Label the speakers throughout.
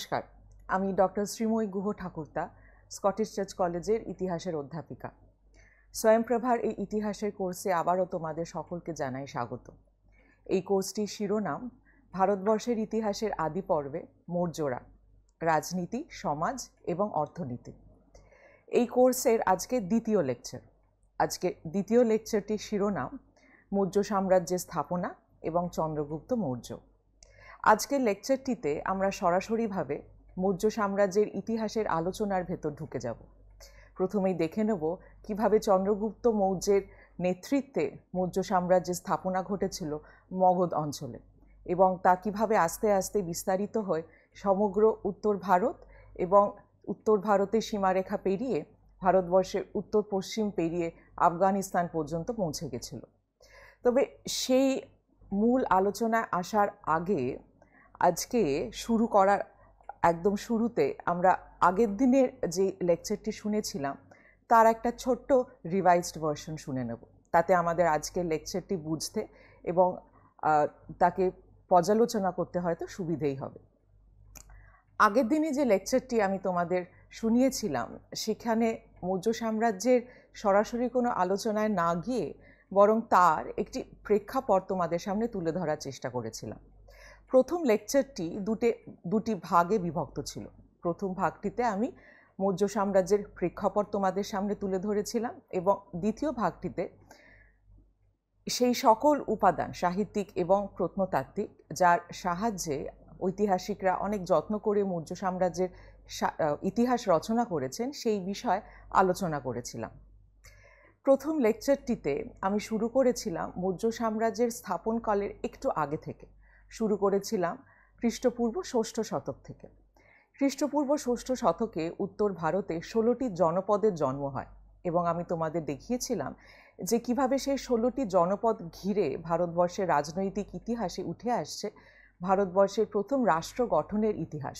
Speaker 1: নমস্কার আমি doctor Sreemoyee Guha Thakurta Scottish Church কলেজের ইতিহাসের অধ্যাপিকা স্বয়ংপ্রভার এই ইতিহাসের কোর্সে আবারও তোমাদের সকলকে জানাই স্বাগত এই কোর্সটির শিরোনাম ভারতবর্ষের ইতিহাসের আদি পর্বে মোরজোড়া রাজনীতি সমাজ এবং অর্থনীতি এই কোর্সের আজকে দ্বিতীয় লেকচার আজকে দ্বিতীয় লেকচারটির শিরোনাম মৌর্য সাম্রাজ্যের স্থাপনা এবং চন্দ্রগুপ্ত মৌর্য আজকের লেকচারটিতে আমরা সরাসরিভাবে মৌর্য সাম্রাজ্যের ইতিহাসের আলোচনার ভেতর ঢুকে যাব প্রথমেই দেখে নেব কিভাবে চন্দ্রগুপ্ত মৌর্যের নেতৃত্বে মৌর্য সাম্রাজ্যের স্থাপনা ঘটেছিল মগধ অঞ্চলে এবং তা কিভাবে আস্তে আস্তে বিস্তারিত হয় সমগ্র উত্তর ভারত এবং উত্তর ভারতের সীমারেখা পেরিয়ে ভারতবর্ষের উত্তর পশ্চিম পেরিয়ে আফগানিস্তান পর্যন্ত পৌঁছে গেছিল তবে সেই মূল আলোচনায় আসার আগে আজকে শুরু করার একদম শুরুতে আমরা আগের দিনের যে লেকচারটি শুনেছিলাম তার একটা ছোট্ট রিভাইজড ভার্সন শুনে নেব তাতে আমাদের আজকের লেকচারটি বুঝতে এবং তাকে পর্যালোচনা করতে হয়তো সুবিধেই হবে আগের দিনে যে লেকচারটি আমি তোমাদের শুনিয়েছিলাম সেখানে মৌর্য সাম্রাজ্যের সরাসরি কোনো আলোচনায় না গিয়ে বরং তার একটি প্রেক্ষাপট তোমাদের সামনে তুলে ধরার চেষ্টা করেছিলাম প্রথম লেকচারটি দুটি দুটি ভাগে বিভক্ত ছিল প্রথম ভাগটিতে আমি মৌর্য সাম্রাজ্যের প্রেক্ষাপট তোমাদের সামনে তুলে ধরেছিলাম এবং দ্বিতীয় ভাগটিতে সেই সকল উপাদান সাহিত্যিক এবং প্রত্নতাত্ত্বিক যার সাহায্যে ঐতিহাসিকরা অনেক যত্ন করে মৌর্য সাম্রাজ্যের ইতিহাস রচনা করেছেন সেই বিষয় আলোচনা করেছিলাম প্রথম লেকচারটিতে আমি শুরু করেছিলাম মৌর্য সাম্রাজ্যের স্থাপনকালের একটু আগে থেকে শুরু করেছিলাম খ্রিস্টপূর্ব ষষ্ঠ শতক থেকে খ্রিস্টপূর্ব ষষ্ঠ শতকে উত্তর ভারতে ষোলোটি জনপদের জন্ম হয় এবং আমি তোমাদের দেখিয়েছিলাম যে কিভাবে সেই ষোলোটি জনপদ ঘিরে ভারতবর্ষের রাজনৈতিক ইতিহাসে উঠে আসছে ভারতবর্ষের প্রথম রাষ্ট্র গঠনের ইতিহাস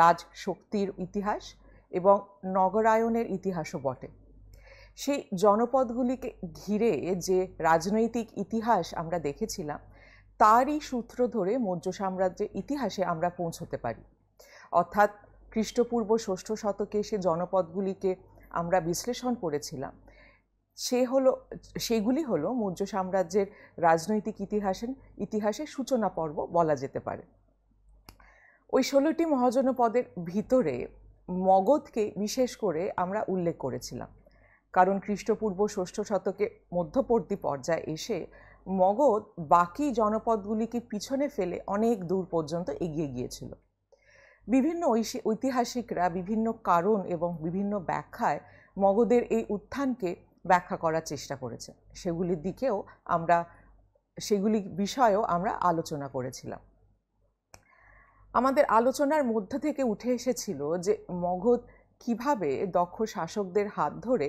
Speaker 1: রাজশক্তির ইতিহাস এবং নগরায়নের ইতিহাসও বটে সেই জনপদগুলিকে ঘিরে যে রাজনৈতিক ইতিহাস আমরা দেখেছিলাম তারই সূত্র ধরে মৌর্য সাম্রাজ্যের ইতিহাসে আমরা পৌঁছতে পারি অর্থাৎ খ্রিস্টপূর্ব ষষ্ঠ শতকে সে জনপদগুলিকে আমরা বিশ্লেষণ করেছিলাম সে হলো সেগুলি হলো মৌর্য সাম্রাজ্যের রাজনৈতিক ইতিহাসের ইতিহাসের সূচনা পর্ব বলা যেতে পারে ওই ষোলোটি মহাজনপদের ভিতরে মগধকে বিশেষ করে আমরা উল্লেখ করেছিলাম কারণ খ্রিস্টপূর্ব ষষ্ঠ শতকে মধ্যবর্তী পর্যায়ে এসে মগধ বাকি জনপদগুলিকে পিছনে ফেলে অনেক দূর পর্যন্ত এগিয়ে গিয়েছিল বিভিন্ন ঐতিহাসিকরা বিভিন্ন কারণ এবং বিভিন্ন ব্যাখ্যায় মগধের এই উত্থানকে ব্যাখ্যা করার চেষ্টা করেছে সেগুলির দিকেও আমরা সেগুলি বিষয়েও আমরা আলোচনা করেছিলাম আমাদের আলোচনার মধ্য থেকে উঠে এসেছিল যে মগধ কিভাবে দক্ষ শাসকদের হাত ধরে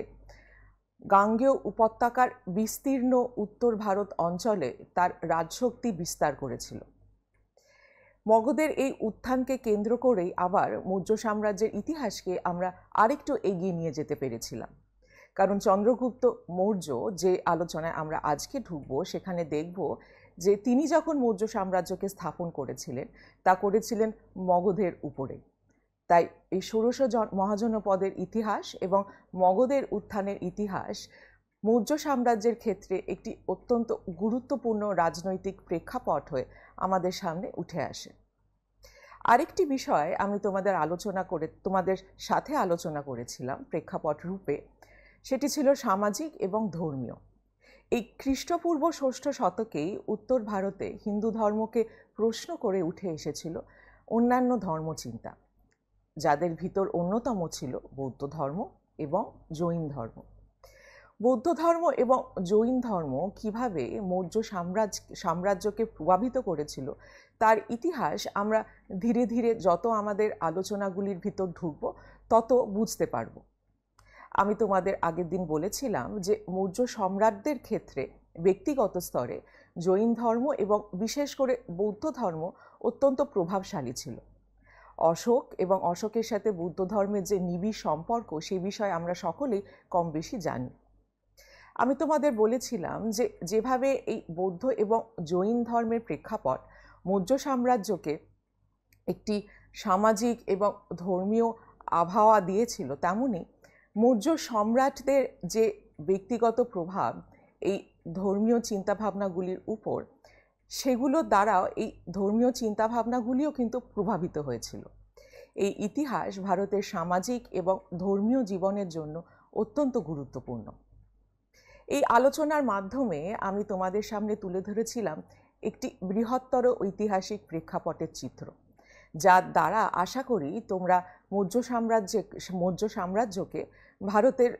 Speaker 1: গাঙ্গেয় উপত্যকার বিস্তীর্ণ উত্তর ভারত অঞ্চলে তার রাজশক্তি বিস্তার করেছিল মগধের এই উত্থানকে কেন্দ্র করেই আবার মৌর্য সাম্রাজ্যের ইতিহাসকে আমরা আরেকটু এগিয়ে নিয়ে যেতে পেরেছিলাম কারণ চন্দ্রগুপ্ত মৌর্য যে আলোচনায় আমরা আজকে ঢুকব সেখানে দেখব যে তিনি যখন মৌর্য সাম্রাজ্যকে স্থাপন করেছিলেন তা করেছিলেন মগধের উপরে তাই এই ষোড়শ মহাজনপদের ইতিহাস এবং মগধের উত্থানের ইতিহাস মৌর্য সাম্রাজ্যের ক্ষেত্রে একটি অত্যন্ত গুরুত্বপূর্ণ রাজনৈতিক প্রেক্ষাপট হয়ে আমাদের সামনে উঠে আসে আরেকটি বিষয় আমি তোমাদের আলোচনা করে তোমাদের সাথে আলোচনা করেছিলাম প্রেক্ষাপট রূপে সেটি ছিল সামাজিক এবং ধর্মীয় এই খ্রিস্টপূর্ব ষষ্ঠ শতকেই উত্তর ভারতে হিন্দু ধর্মকে প্রশ্ন করে উঠে এসেছিল অন্যান্য ধর্মচিন্তা যাদের ভিতর অন্যতম ছিল বৌদ্ধ ধর্ম এবং জৈন ধর্ম বৌদ্ধ ধর্ম এবং জৈন ধর্ম কিভাবে মৌর্য সাম্রাজ্য সাম্রাজ্যকে প্রভাবিত করেছিল তার ইতিহাস আমরা ধীরে ধীরে যত আমাদের আলোচনাগুলির ভিতর ঢুকব তত বুঝতে পারব আমি তোমাদের আগের দিন বলেছিলাম যে মৌর্য সম্রাটদের ক্ষেত্রে ব্যক্তিগত স্তরে জৈন ধর্ম এবং বিশেষ করে বৌদ্ধ ধর্ম অত্যন্ত প্রভাবশালী ছিল অশোক এবং অশোকের সাথে বৌদ্ধ ধর্মের যে নিবিড় সম্পর্ক সে বিষয়ে আমরা সকলেই কম বেশি জানি আমি তোমাদের বলেছিলাম যে যেভাবে এই বৌদ্ধ এবং জৈন ধর্মের প্রেক্ষাপট মৌর্য সাম্রাজ্যকে একটি সামাজিক এবং ধর্মীয় আবহাওয়া দিয়েছিল তেমনি মৌর্য সম্রাটদের যে ব্যক্তিগত প্রভাব এই ধর্মীয় চিন্তাভাবনাগুলির উপর সেগুলো দ্বারাও এই ধর্মীয় চিন্তাভাবনাগুলিও কিন্তু প্রভাবিত হয়েছিল এই ইতিহাস ভারতের সামাজিক এবং ধর্মীয় জীবনের জন্য অত্যন্ত গুরুত্বপূর্ণ এই আলোচনার মাধ্যমে আমি তোমাদের সামনে তুলে ধরেছিলাম একটি বৃহত্তর ঐতিহাসিক প্রেক্ষাপটের চিত্র যার দ্বারা আশা করি তোমরা মৌর্য সাম্রাজ্যে মৌর্য সাম্রাজ্যকে ভারতের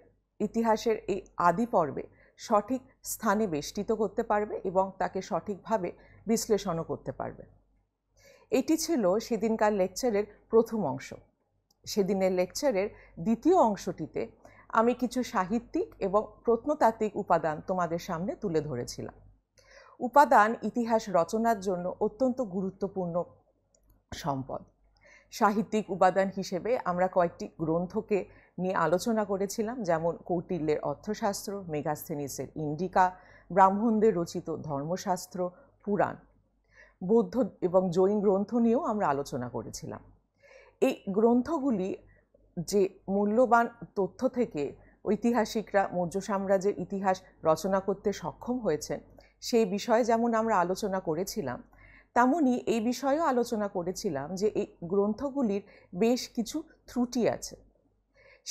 Speaker 1: ইতিহাসের এই আদি পর্বে সঠিক স্থানে বেষ্টিত করতে পারবে এবং তাকে সঠিকভাবে বিশ্লেষণও করতে পারবে এটি ছিল সেদিনকার লেকচারের প্রথম অংশ সেদিনের লেকচারের দ্বিতীয় অংশটিতে আমি কিছু সাহিত্যিক এবং প্রত্নতাত্ত্বিক উপাদান তোমাদের সামনে তুলে ধরেছিলাম উপাদান ইতিহাস রচনার জন্য অত্যন্ত গুরুত্বপূর্ণ সম্পদ সাহিত্যিক উপাদান হিসেবে আমরা কয়েকটি গ্রন্থকে নিয়ে আলোচনা করেছিলাম যেমন কৌটিল্যের অর্থশাস্ত্র মেগাস্থেনিসের ইন্ডিকা ব্রাহ্মণদের রচিত ধর্মশাস্ত্র পুরাণ বৌদ্ধ এবং জৈন গ্রন্থ নিয়েও আমরা আলোচনা করেছিলাম এই গ্রন্থগুলি যে মূল্যবান তথ্য থেকে ঐতিহাসিকরা মৌর্য সাম্রাজ্যের ইতিহাস রচনা করতে সক্ষম হয়েছেন সেই বিষয়ে যেমন আমরা আলোচনা করেছিলাম তেমনই এই বিষয়েও আলোচনা করেছিলাম যে এই গ্রন্থগুলির বেশ কিছু ত্রুটি আছে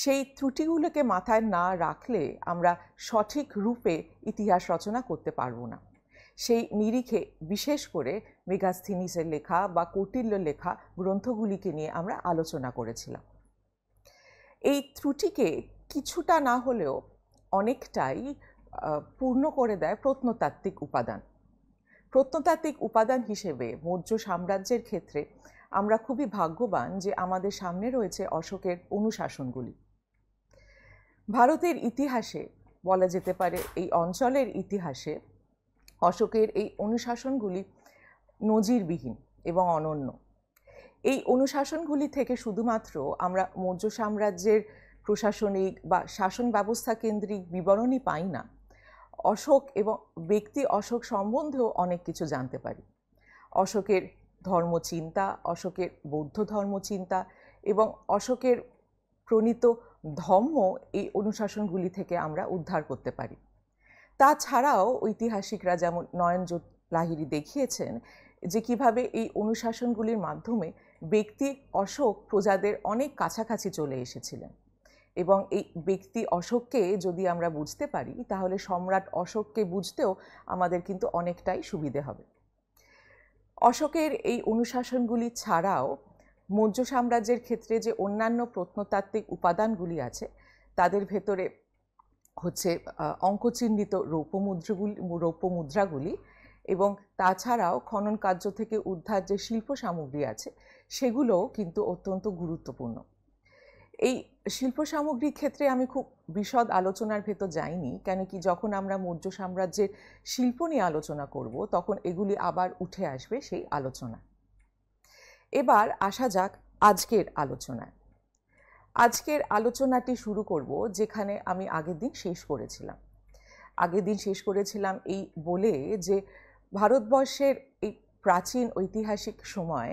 Speaker 1: সেই ত্রুটিগুলোকে মাথায় না রাখলে আমরা সঠিক রূপে ইতিহাস রচনা করতে পারবো না সেই নিরিখে বিশেষ করে মেগাস্থিনিসের লেখা বা কৌটিল্য লেখা গ্রন্থগুলিকে নিয়ে আমরা আলোচনা করেছিলাম এই ত্রুটিকে কিছুটা না হলেও অনেকটাই পূর্ণ করে দেয় প্রত্নতাত্ত্বিক উপাদান প্রত্নতাত্ত্বিক উপাদান হিসেবে মৌর্য সাম্রাজ্যের ক্ষেত্রে আমরা খুবই ভাগ্যবান যে আমাদের সামনে রয়েছে অশোকের অনুশাসনগুলি ভারতের ইতিহাসে বলা যেতে পারে এই অঞ্চলের ইতিহাসে অশোকের এই অনুশাসনগুলি নজিরবিহীন এবং অনন্য এই অনুশাসনগুলি থেকে শুধুমাত্র আমরা মৌর্য সাম্রাজ্যের প্রশাসনিক বা শাসন ব্যবস্থা কেন্দ্রিক বিবরণই পাই না অশোক এবং ব্যক্তি অশোক সম্বন্ধেও অনেক কিছু জানতে পারি অশোকের ধর্মচিন্তা অশোকের বৌদ্ধ ধর্মচিন্তা এবং অশোকের প্রণীত ধম্ম এই অনুশাসনগুলি থেকে আমরা উদ্ধার করতে পারি তাছাড়াও ঐতিহাসিকরা যেমন নয়নজোত লাহিরি দেখিয়েছেন যে কিভাবে এই অনুশাসনগুলির মাধ্যমে ব্যক্তি অশোক প্রজাদের অনেক কাছাকাছি চলে এসেছিলেন এবং এই ব্যক্তি অশোককে যদি আমরা বুঝতে পারি তাহলে সম্রাট অশোককে বুঝতেও আমাদের কিন্তু অনেকটাই সুবিধে হবে অশোকের এই অনুশাসনগুলি ছাড়াও মৌর্য সাম্রাজ্যের ক্ষেত্রে যে অন্যান্য প্রত্নতাত্ত্বিক উপাদানগুলি আছে তাদের ভেতরে হচ্ছে অঙ্কচিহ্নিত রৌপমুদ্রগুলি রৌপমুদ্রাগুলি এবং তাছাড়াও খনন কার্য থেকে উদ্ধার যে শিল্প সামগ্রী আছে সেগুলোও কিন্তু অত্যন্ত গুরুত্বপূর্ণ এই শিল্প সামগ্রীর ক্ষেত্রে আমি খুব বিশদ আলোচনার ভেতর যাইনি কেন কি যখন আমরা মৌর্য সাম্রাজ্যের শিল্প নিয়ে আলোচনা করব তখন এগুলি আবার উঠে আসবে সেই আলোচনা এবার আসা যাক আজকের আলোচনায় আজকের আলোচনাটি শুরু করব যেখানে আমি আগের দিন শেষ করেছিলাম আগের দিন শেষ করেছিলাম এই বলে যে ভারতবর্ষের এই প্রাচীন ঐতিহাসিক সময়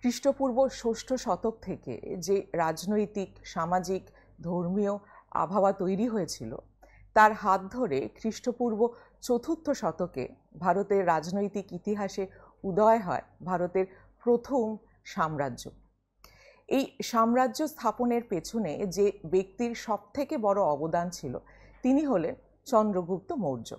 Speaker 1: খ্রিস্টপূর্ব ষষ্ঠ শতক থেকে যে রাজনৈতিক সামাজিক ধর্মীয় আবহাওয়া তৈরি হয়েছিল তার হাত ধরে খ্রিস্টপূর্ব চতুর্থ শতকে ভারতের রাজনৈতিক ইতিহাসে উদয় হয় ভারতের প্রথম সাম্রাজ্য এই সাম্রাজ্য স্থাপনের পেছনে যে ব্যক্তির সবথেকে বড় অবদান ছিল তিনি হলেন চন্দ্রগুপ্ত মৌর্য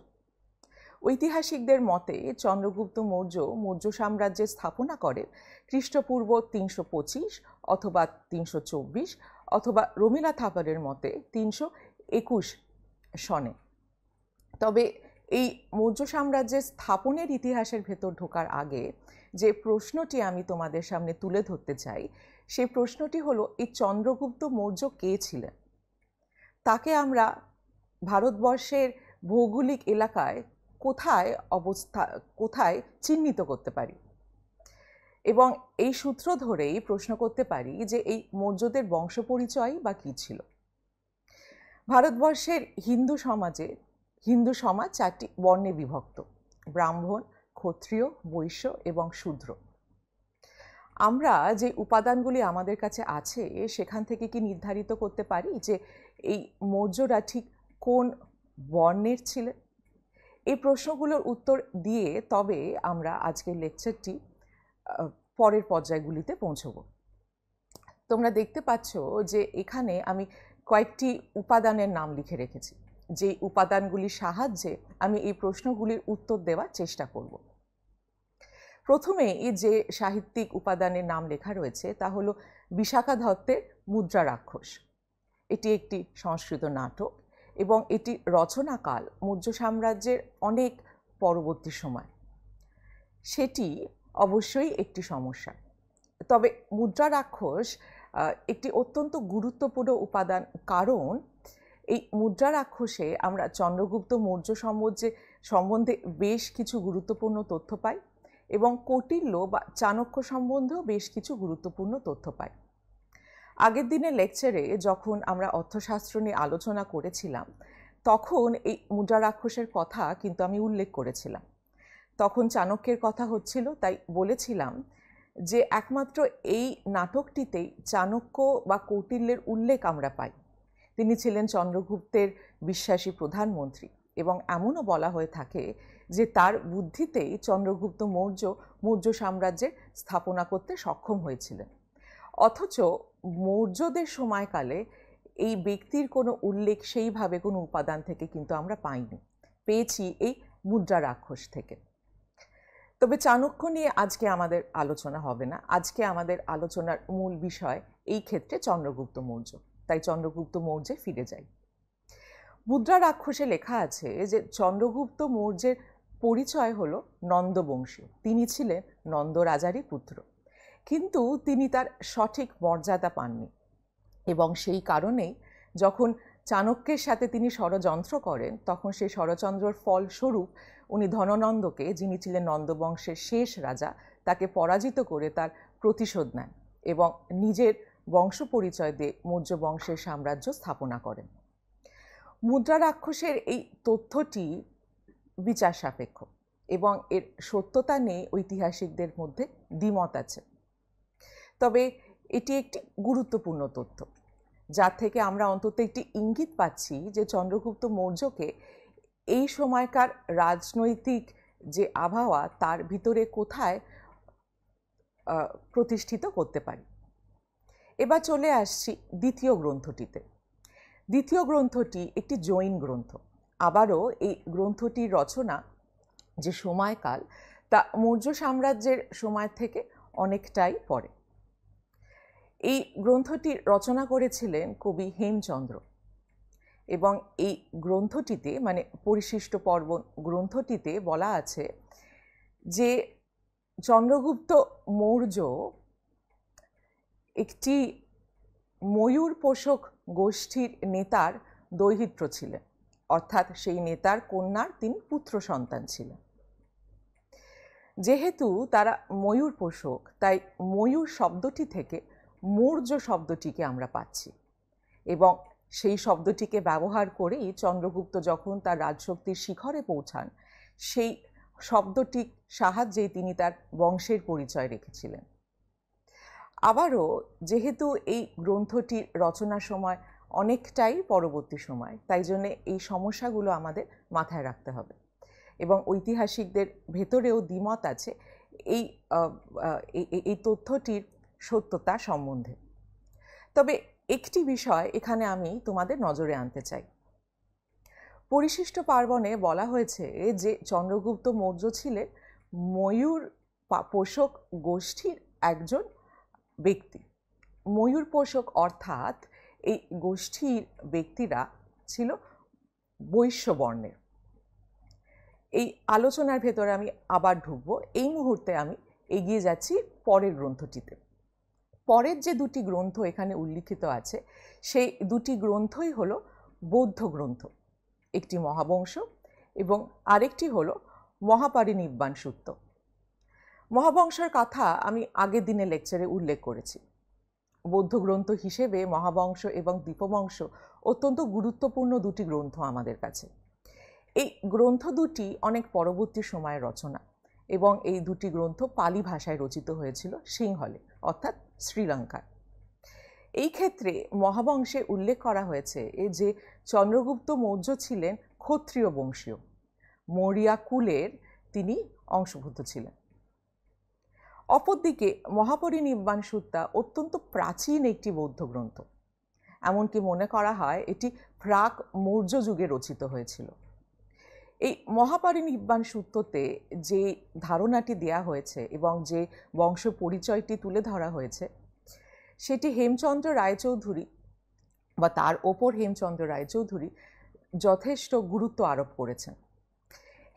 Speaker 1: ঐতিহাসিকদের মতে চন্দ্রগুপ্ত মৌর্য মৌর্য সাম্রাজ্যের স্থাপনা করেন খ্রিস্টপূর্ব তিনশো পঁচিশ অথবা তিনশো চব্বিশ অথবা রমিলা থাপারের মতে তিনশো একুশ সনে তবে এই মৌর্য সাম্রাজ্যের স্থাপনের ইতিহাসের ভেতর ঢোকার আগে যে প্রশ্নটি আমি তোমাদের সামনে তুলে ধরতে চাই সেই প্রশ্নটি হলো এই চন্দ্রগুপ্ত মৌর্য কে ছিলেন তাকে আমরা ভারতবর্ষের ভৌগোলিক এলাকায় কোথায় অবস্থা কোথায় চিহ্নিত করতে পারি এবং এই সূত্র ধরেই প্রশ্ন করতে পারি যে এই মৌর্যদের বংশ পরিচয় বা কী ছিল ভারতবর্ষের হিন্দু সমাজে হিন্দু সমাজ চারটি বর্ণে বিভক্ত ব্রাহ্মণ ক্ষত্রিয় বৈশ্য এবং শূদ্র আমরা যে উপাদানগুলি আমাদের কাছে আছে সেখান থেকে কি নির্ধারিত করতে পারি যে এই মৌর্যরা ঠিক কোন বর্ণের ছিলেন এই প্রশ্নগুলোর উত্তর দিয়ে তবে আমরা আজকের লেকচারটি পরের পর্যায়গুলিতে পৌঁছব তোমরা দেখতে পাচ্ছ যে এখানে আমি কয়েকটি উপাদানের নাম লিখে রেখেছি যে উপাদানগুলির সাহায্যে আমি এই প্রশ্নগুলির উত্তর দেওয়ার চেষ্টা করবো প্রথমে এই যে সাহিত্যিক উপাদানের নাম লেখা রয়েছে তা হলো বিশাখা দত্তের মুদ্রা রাক্ষস এটি একটি সংস্কৃত নাটক এবং এটি রচনাকাল মৌর্য সাম্রাজ্যের অনেক পরবর্তী সময় সেটি অবশ্যই একটি সমস্যা তবে মুদ্রা রাক্ষস একটি অত্যন্ত গুরুত্বপূর্ণ উপাদান কারণ এই মুদ্রা রাক্ষসে আমরা চন্দ্রগুপ্ত মৌর্য সম্বন্ধে সম্বন্ধে বেশ কিছু গুরুত্বপূর্ণ তথ্য পাই এবং কৌটিল্য বা চাণক্য সম্বন্ধেও বেশ কিছু গুরুত্বপূর্ণ তথ্য পাই আগের দিনের লেকচারে যখন আমরা অর্থশাস্ত্র নিয়ে আলোচনা করেছিলাম তখন এই মুদ্রা রাক্ষসের কথা কিন্তু আমি উল্লেখ করেছিলাম তখন চাণক্যের কথা হচ্ছিল তাই বলেছিলাম যে একমাত্র এই নাটকটিতেই চাণক্য বা কৌটিল্যের উল্লেখ আমরা পাই তিনি ছিলেন চন্দ্রগুপ্তের বিশ্বাসী প্রধানমন্ত্রী এবং এমনও বলা হয়ে থাকে যে তার বুদ্ধিতেই চন্দ্রগুপ্ত মৌর্য মৌর্য সাম্রাজ্যের স্থাপনা করতে সক্ষম হয়েছিলেন অথচ মৌর্যদের সময়কালে এই ব্যক্তির কোনো উল্লেখ সেইভাবে কোনো উপাদান থেকে কিন্তু আমরা পাইনি পেয়েছি এই মুদ্রা রাক্ষস থেকে তবে চাণক্য নিয়ে আজকে আমাদের আলোচনা হবে না আজকে আমাদের আলোচনার মূল বিষয় এই ক্ষেত্রে চন্দ্রগুপ্ত মৌর্য তাই চন্দ্রগুপ্ত মৌর্যে ফিরে যাই মুদ্রা রাক্ষসে লেখা আছে যে চন্দ্রগুপ্ত মৌর্যের পরিচয় হলো নন্দবংশী তিনি ছিলেন নন্দরাজারই পুত্র কিন্তু তিনি তার সঠিক মর্যাদা পাননি এবং সেই কারণেই যখন চাণক্যের সাথে তিনি ষড়যন্ত্র করেন তখন সেই ষড়চন্দ্রর ফলস্বরূপ উনি ধননন্দকে যিনি ছিলেন নন্দবংশের শেষ রাজা তাকে পরাজিত করে তার প্রতিশোধ নেন এবং নিজের বংশ পরিচয় দিয়ে মৌর্য বংশের সাম্রাজ্য স্থাপনা করেন মুদ্রা রাক্ষসের এই তথ্যটি বিচার সাপেক্ষ এবং এর সত্যতা নিয়ে ঐতিহাসিকদের মধ্যে দ্বিমত আছে তবে এটি একটি গুরুত্বপূর্ণ তথ্য যা থেকে আমরা অন্তত একটি ইঙ্গিত পাচ্ছি যে চন্দ্রগুপ্ত মৌর্যকে এই সময়কার রাজনৈতিক যে আবহাওয়া তার ভিতরে কোথায় প্রতিষ্ঠিত করতে পারি এবার চলে আসছি দ্বিতীয় গ্রন্থটিতে দ্বিতীয় গ্রন্থটি একটি জৈন গ্রন্থ আবারও এই গ্রন্থটির রচনা যে সময়কাল তা মৌর্য সাম্রাজ্যের সময় থেকে অনেকটাই পরে এই গ্রন্থটি রচনা করেছিলেন কবি হেমচন্দ্র এবং এই গ্রন্থটিতে মানে পরিশিষ্ট পর্ব গ্রন্থটিতে বলা আছে যে চন্দ্রগুপ্ত মৌর্য একটি ময়ূর পোষক গোষ্ঠীর নেতার দৈহিত্র ছিলেন অর্থাৎ সেই নেতার কন্যার তিন পুত্র সন্তান ছিল যেহেতু তারা ময়ূর পোষক তাই ময়ূর শব্দটি থেকে মৌর্য শব্দটিকে আমরা পাচ্ছি এবং সেই শব্দটিকে ব্যবহার করেই চন্দ্রগুপ্ত যখন তার রাজশক্তির শিখরে পৌঁছান সেই শব্দটির সাহায্যেই তিনি তার বংশের পরিচয় রেখেছিলেন আবারও যেহেতু এই গ্রন্থটির রচনার সময় অনেকটাই পরবর্তী সময় তাই জন্যে এই সমস্যাগুলো আমাদের মাথায় রাখতে হবে এবং ঐতিহাসিকদের ভেতরেও দ্বিমত আছে এই এই তথ্যটির সত্যতা সম্বন্ধে তবে একটি বিষয় এখানে আমি তোমাদের নজরে আনতে চাই পরিশিষ্ট পার্বণে বলা হয়েছে যে চন্দ্রগুপ্ত মৌর্য ছিলেন ময়ূর পোষক গোষ্ঠীর একজন ব্যক্তি ময়ূর পোষক অর্থাৎ এই গোষ্ঠীর ব্যক্তিরা ছিল বৈশ্যবর্ণের এই আলোচনার ভেতরে আমি আবার ঢুকব এই মুহূর্তে আমি এগিয়ে যাচ্ছি পরের গ্রন্থটিতে পরের যে দুটি গ্রন্থ এখানে উল্লিখিত আছে সেই দুটি গ্রন্থই হলো বৌদ্ধ গ্রন্থ একটি মহাবংশ এবং আরেকটি হল মহাপারিনিব্বাণ সূত্র মহাবংশের কথা আমি আগের দিনে লেকচারে উল্লেখ করেছি বৌদ্ধ গ্রন্থ হিসেবে মহাবংশ এবং দীপবংশ অত্যন্ত গুরুত্বপূর্ণ দুটি গ্রন্থ আমাদের কাছে এই গ্রন্থ দুটি অনেক পরবর্তী সময়ের রচনা এবং এই দুটি গ্রন্থ পালি ভাষায় রচিত হয়েছিল সিংহলে অর্থাৎ শ্রীলঙ্কার এই ক্ষেত্রে মহাবংশে উল্লেখ করা হয়েছে যে চন্দ্রগুপ্ত মৌর্য ছিলেন ক্ষত্রিয় বংশীয় মরিয়া কুলের তিনি অংশভূত ছিলেন অপরদিকে মহাপরিনির্বাণ সূত্রা অত্যন্ত প্রাচীন একটি বৌদ্ধ গ্রন্থ এমনকি মনে করা হয় এটি প্রাক মৌর্য যুগে রচিত হয়েছিল এই মহাপরিনির্বাণ সূত্রতে যে ধারণাটি দেয়া হয়েছে এবং যে বংশ পরিচয়টি তুলে ধরা হয়েছে সেটি হেমচন্দ্র রায়চৌধুরী বা তার ওপর হেমচন্দ্র রায়চৌধুরী যথেষ্ট গুরুত্ব আরোপ করেছেন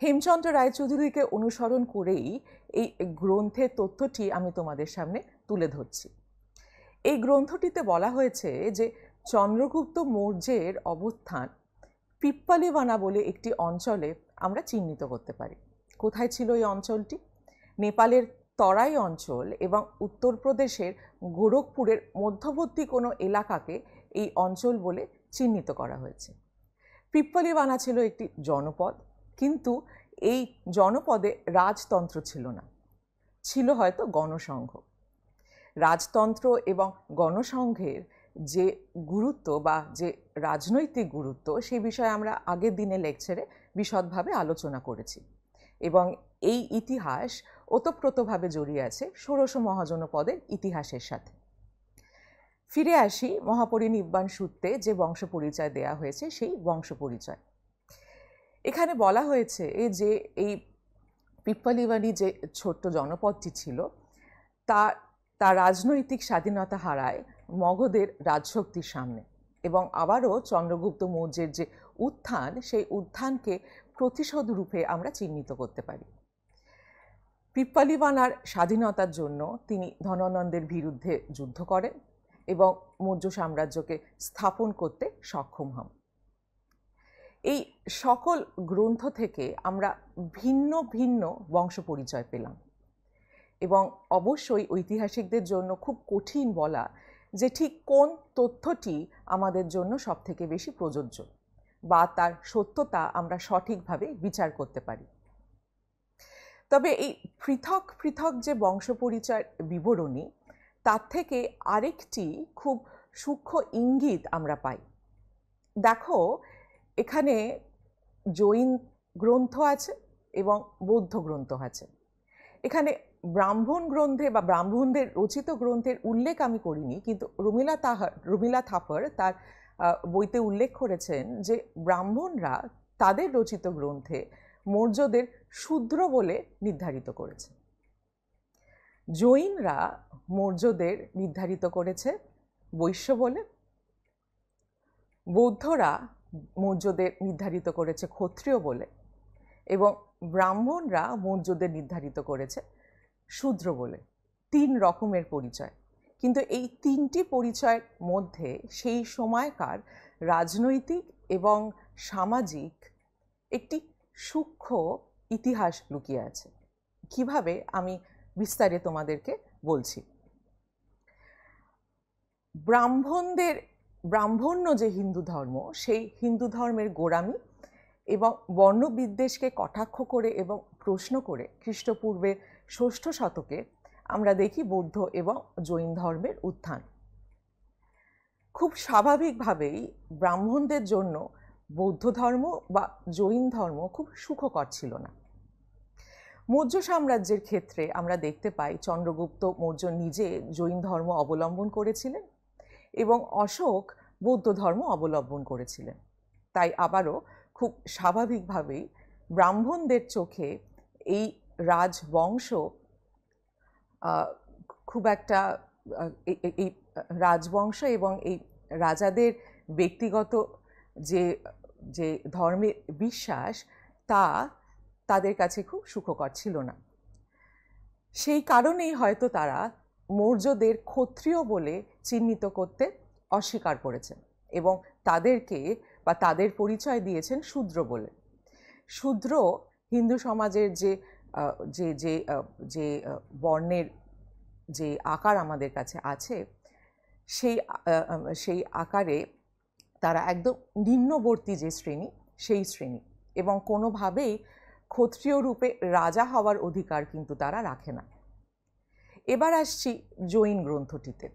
Speaker 1: হেমচন্দ্র রায়চৌধুরীকে অনুসরণ করেই এই গ্রন্থের তথ্যটি আমি তোমাদের সামনে তুলে ধরছি এই গ্রন্থটিতে বলা হয়েছে যে চন্দ্রগুপ্ত মৌর্যের অবস্থান পিপ্পালিবানা বলে একটি অঞ্চলে আমরা চিহ্নিত করতে পারি কোথায় ছিল এই অঞ্চলটি নেপালের তরাই অঞ্চল এবং উত্তরপ্রদেশের গোরখপুরের মধ্যবর্তী কোনো এলাকাকে এই অঞ্চল বলে চিহ্নিত করা হয়েছে পিপ্পলিবানা ছিল একটি জনপদ কিন্তু এই জনপদে রাজতন্ত্র ছিল না ছিল হয়তো গণসংঘ রাজতন্ত্র এবং গণসংঘের যে গুরুত্ব বা যে রাজনৈতিক গুরুত্ব সেই বিষয়ে আমরা আগের দিনে লেকচারে বিশদভাবে আলোচনা করেছি এবং এই ইতিহাস ওতপ্রোতভাবে জড়িয়ে আছে ষোড়শ মহাজনপদের ইতিহাসের সাথে ফিরে আসি মহাপরিনিব্বাণ সূত্রে যে বংশ পরিচয় দেয়া হয়েছে সেই বংশ পরিচয় এখানে বলা হয়েছে এই যে এই পিপ্পলিবাড়ি যে ছোট্ট জনপদটি ছিল তা তা রাজনৈতিক স্বাধীনতা হারায় মগধের রাজশক্তির সামনে এবং আবারও চন্দ্রগুপ্ত মৌর্যের যে উত্থান সেই উত্থানকে প্রতিশোধ রূপে আমরা চিহ্নিত করতে পারি পিপ্পালিবানার স্বাধীনতার জন্য তিনি ধনানন্দের বিরুদ্ধে যুদ্ধ করেন এবং মৌর্য সাম্রাজ্যকে স্থাপন করতে সক্ষম হন এই সকল গ্রন্থ থেকে আমরা ভিন্ন ভিন্ন বংশ পরিচয় পেলাম এবং অবশ্যই ঐতিহাসিকদের জন্য খুব কঠিন বলা যে ঠিক কোন তথ্যটি আমাদের জন্য সবথেকে বেশি প্রযোজ্য বা তার সত্যতা আমরা সঠিকভাবে বিচার করতে পারি তবে এই পৃথক পৃথক যে বংশ পরিচয়ের বিবরণী তার থেকে আরেকটি খুব সূক্ষ্ম ইঙ্গিত আমরা পাই দেখো এখানে জৈন গ্রন্থ আছে এবং বৌদ্ধ গ্রন্থ আছে এখানে ব্রাহ্মণ গ্রন্থে বা ব্রাহ্মণদের রচিত গ্রন্থের উল্লেখ আমি করিনি কিন্তু রুমিলা তাহার রুমিলা থাপার তার বইতে উল্লেখ করেছেন যে ব্রাহ্মণরা তাদের রচিত গ্রন্থে মৌর্যদের শূদ্র বলে নির্ধারিত করেছে জৈনরা মৌর্যদের নির্ধারিত করেছে বৈশ্য বলে বৌদ্ধরা মৌর্যদের নির্ধারিত করেছে ক্ষত্রিয় বলে এবং ব্রাহ্মণরা মৌর্যদের নির্ধারিত করেছে শূদ্র বলে তিন রকমের পরিচয় কিন্তু এই তিনটি পরিচয়ের মধ্যে সেই সময়কার রাজনৈতিক এবং সামাজিক একটি সূক্ষ্ম ইতিহাস লুকিয়ে আছে কিভাবে আমি বিস্তারে তোমাদেরকে বলছি ব্রাহ্মণদের ব্রাহ্মণ্য যে হিন্দু ধর্ম সেই হিন্দু ধর্মের গোড়ামি এবং বর্ণবিদ্বেষকে কটাক্ষ করে এবং প্রশ্ন করে খ্রিস্টপূর্বে ষষ্ঠ শতকে আমরা দেখি বৌদ্ধ এবং জৈন ধর্মের উত্থান খুব স্বাভাবিকভাবেই ব্রাহ্মণদের জন্য বৌদ্ধ ধর্ম বা জৈন ধর্ম খুব সুখকর ছিল না মৌর্য সাম্রাজ্যের ক্ষেত্রে আমরা দেখতে পাই চন্দ্রগুপ্ত মৌর্য নিজে জৈন ধর্ম অবলম্বন করেছিলেন এবং অশোক বৌদ্ধ ধর্ম অবলম্বন করেছিলেন তাই আবারও খুব স্বাভাবিকভাবেই ব্রাহ্মণদের চোখে এই রাজবংশ খুব একটা এই রাজবংশ এবং এই রাজাদের ব্যক্তিগত যে যে ধর্মের বিশ্বাস তা তাদের কাছে খুব সুখকর ছিল না সেই কারণেই হয়তো তারা মৌর্যদের ক্ষত্রিয় বলে চিহ্নিত করতে অস্বীকার করেছেন এবং তাদেরকে বা তাদের পরিচয় দিয়েছেন শূদ্র বলে শূদ্র হিন্দু সমাজের যে যে যে যে বর্ণের যে আকার আমাদের কাছে আছে সেই সেই আকারে তারা একদম নিম্নবর্তী যে শ্রেণী সেই শ্রেণী এবং কোনোভাবেই ক্ষত্রিয় রূপে রাজা হওয়ার অধিকার কিন্তু তারা রাখে না এবার আসছি জৈন গ্রন্থটিতে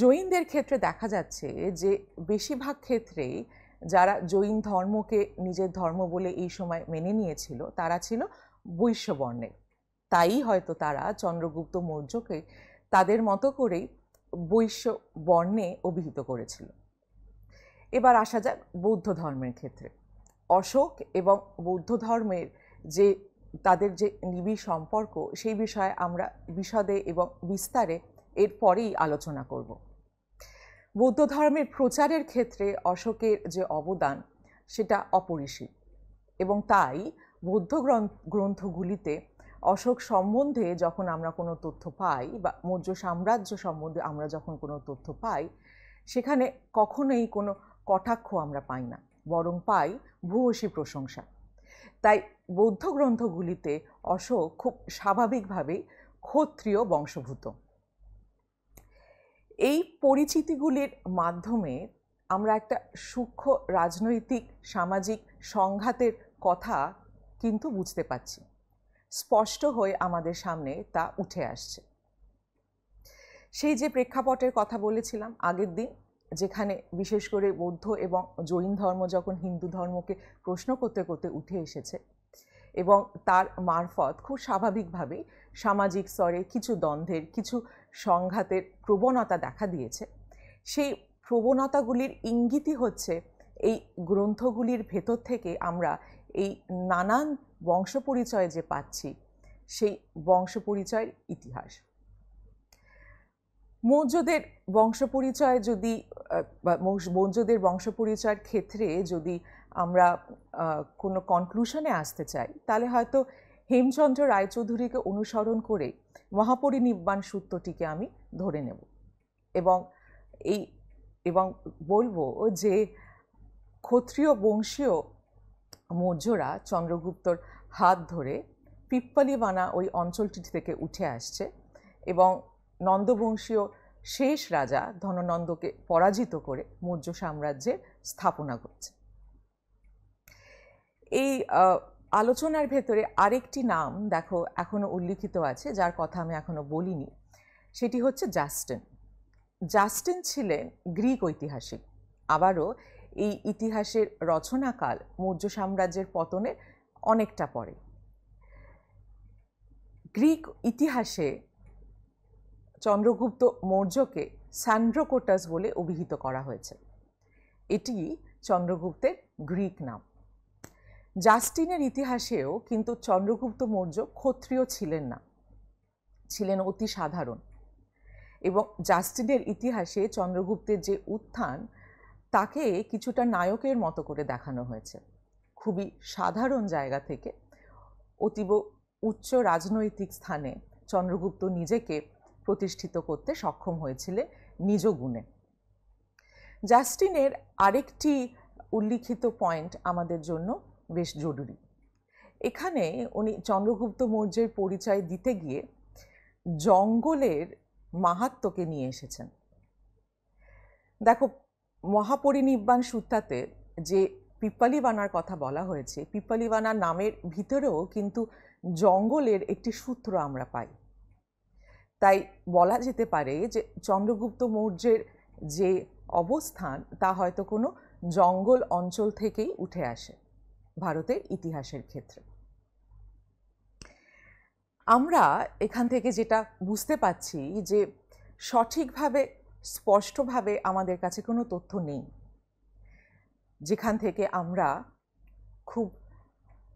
Speaker 1: জৈনদের ক্ষেত্রে দেখা যাচ্ছে যে বেশিরভাগ ক্ষেত্রেই যারা জৈন ধর্মকে নিজের ধর্ম বলে এই সময় মেনে নিয়েছিল তারা ছিল বৈশ্যবর্ণের তাই হয়তো তারা চন্দ্রগুপ্ত মৌর্যকে তাদের মতো করেই বৈশ্য বর্ণে অভিহিত করেছিল এবার আসা যাক বৌদ্ধ ধর্মের ক্ষেত্রে অশোক এবং বৌদ্ধ ধর্মের যে তাদের যে নিবিড় সম্পর্ক সেই বিষয়ে আমরা বিশদে এবং বিস্তারে এরপরেই আলোচনা করব বৌদ্ধ ধর্মের প্রচারের ক্ষেত্রে অশোকের যে অবদান সেটা অপরিসীম এবং তাই বৌদ্ধ গ্রন্থগুলিতে অশোক সম্বন্ধে যখন আমরা কোনো তথ্য পাই বা মৌর্য সাম্রাজ্য সম্বন্ধে আমরা যখন কোনো তথ্য পাই সেখানে কখনোই কোনো কটাক্ষ আমরা পাই না বরং পাই ভূয়সী প্রশংসা তাই বৌদ্ধ গ্রন্থগুলিতে অশোক খুব স্বাভাবিকভাবেই ক্ষত্রিয় বংশভূত এই পরিচিতিগুলির মাধ্যমে আমরা একটা সূক্ষ্ম রাজনৈতিক সামাজিক সংঘাতের কথা কিন্তু বুঝতে পাচ্ছি স্পষ্ট হয়ে আমাদের সামনে তা উঠে আসছে সেই যে প্রেক্ষাপটের কথা বলেছিলাম আগের দিন যেখানে বিশেষ করে বৌদ্ধ এবং জৈন ধর্ম যখন হিন্দু ধর্মকে প্রশ্ন করতে করতে উঠে এসেছে এবং তার মারফত খুব স্বাভাবিকভাবেই সামাজিক স্তরে কিছু দ্বন্দ্বের কিছু সংঘাতের প্রবণতা দেখা দিয়েছে সেই প্রবণতাগুলির ইঙ্গিতই হচ্ছে এই গ্রন্থগুলির ভেতর থেকে আমরা এই নানান বংশ পরিচয় যে পাচ্ছি সেই পরিচয়ের ইতিহাস মৌর্যদের বংশ পরিচয় যদি মৌর্যদের বংশ পরিচয়ের ক্ষেত্রে যদি আমরা কোনো কনক্লুশনে আসতে চাই তাহলে হয়তো হেমচন্দ্র রায়চৌধুরীকে অনুসরণ করে মহাপরিনির্বাণ সূত্রটিকে আমি ধরে নেব এবং এই এবং বলবো যে ক্ষত্রিয় বংশীয় মৌর্যরা চন্দ্রগুপ্তর হাত ধরে পিপ্পালিবানা ওই অঞ্চলটি থেকে উঠে আসছে এবং নন্দবংশীয় শেষ রাজা ধননন্দকে পরাজিত করে মৌর্য সাম্রাজ্যের স্থাপনা করছে এই আলোচনার ভেতরে আরেকটি নাম দেখো এখনও উল্লিখিত আছে যার কথা আমি এখনও বলিনি সেটি হচ্ছে জাস্টিন জাস্টিন ছিলেন গ্রিক ঐতিহাসিক আবারও এই ইতিহাসের রচনাকাল মৌর্য সাম্রাজ্যের পতনে অনেকটা পরে গ্রিক ইতিহাসে চন্দ্রগুপ্ত মৌর্যকে স্যান্ড্রোকোটাস বলে অভিহিত করা হয়েছে এটি চন্দ্রগুপ্তের গ্রিক নাম জাস্টিনের ইতিহাসেও কিন্তু চন্দ্রগুপ্ত মৌর্য ক্ষত্রিয় ছিলেন না ছিলেন অতি সাধারণ এবং জাস্টিনের ইতিহাসে চন্দ্রগুপ্তের যে উত্থান তাকে কিছুটা নায়কের মতো করে দেখানো হয়েছে খুবই সাধারণ জায়গা থেকে অতীব উচ্চ রাজনৈতিক স্থানে চন্দ্রগুপ্ত নিজেকে প্রতিষ্ঠিত করতে সক্ষম হয়েছিলেন নিজ গুণে জাস্টিনের আরেকটি উল্লিখিত পয়েন্ট আমাদের জন্য বেশ জরুরি এখানে উনি চন্দ্রগুপ্ত মৌর্যের পরিচয় দিতে গিয়ে জঙ্গলের মাহাত্মকে নিয়ে এসেছেন দেখো মহাপরিনির্বাণ সূত্রাতে যে বানার কথা বলা হয়েছে পিপ্পালিবানা নামের ভিতরেও কিন্তু জঙ্গলের একটি সূত্র আমরা পাই তাই বলা যেতে পারে যে চন্দ্রগুপ্ত মৌর্যের যে অবস্থান তা হয়তো কোনো জঙ্গল অঞ্চল থেকেই উঠে আসে ভারতের ইতিহাসের ক্ষেত্রে আমরা এখান থেকে যেটা বুঝতে পাচ্ছি যে সঠিকভাবে স্পষ্টভাবে আমাদের কাছে কোনো তথ্য নেই যেখান থেকে আমরা খুব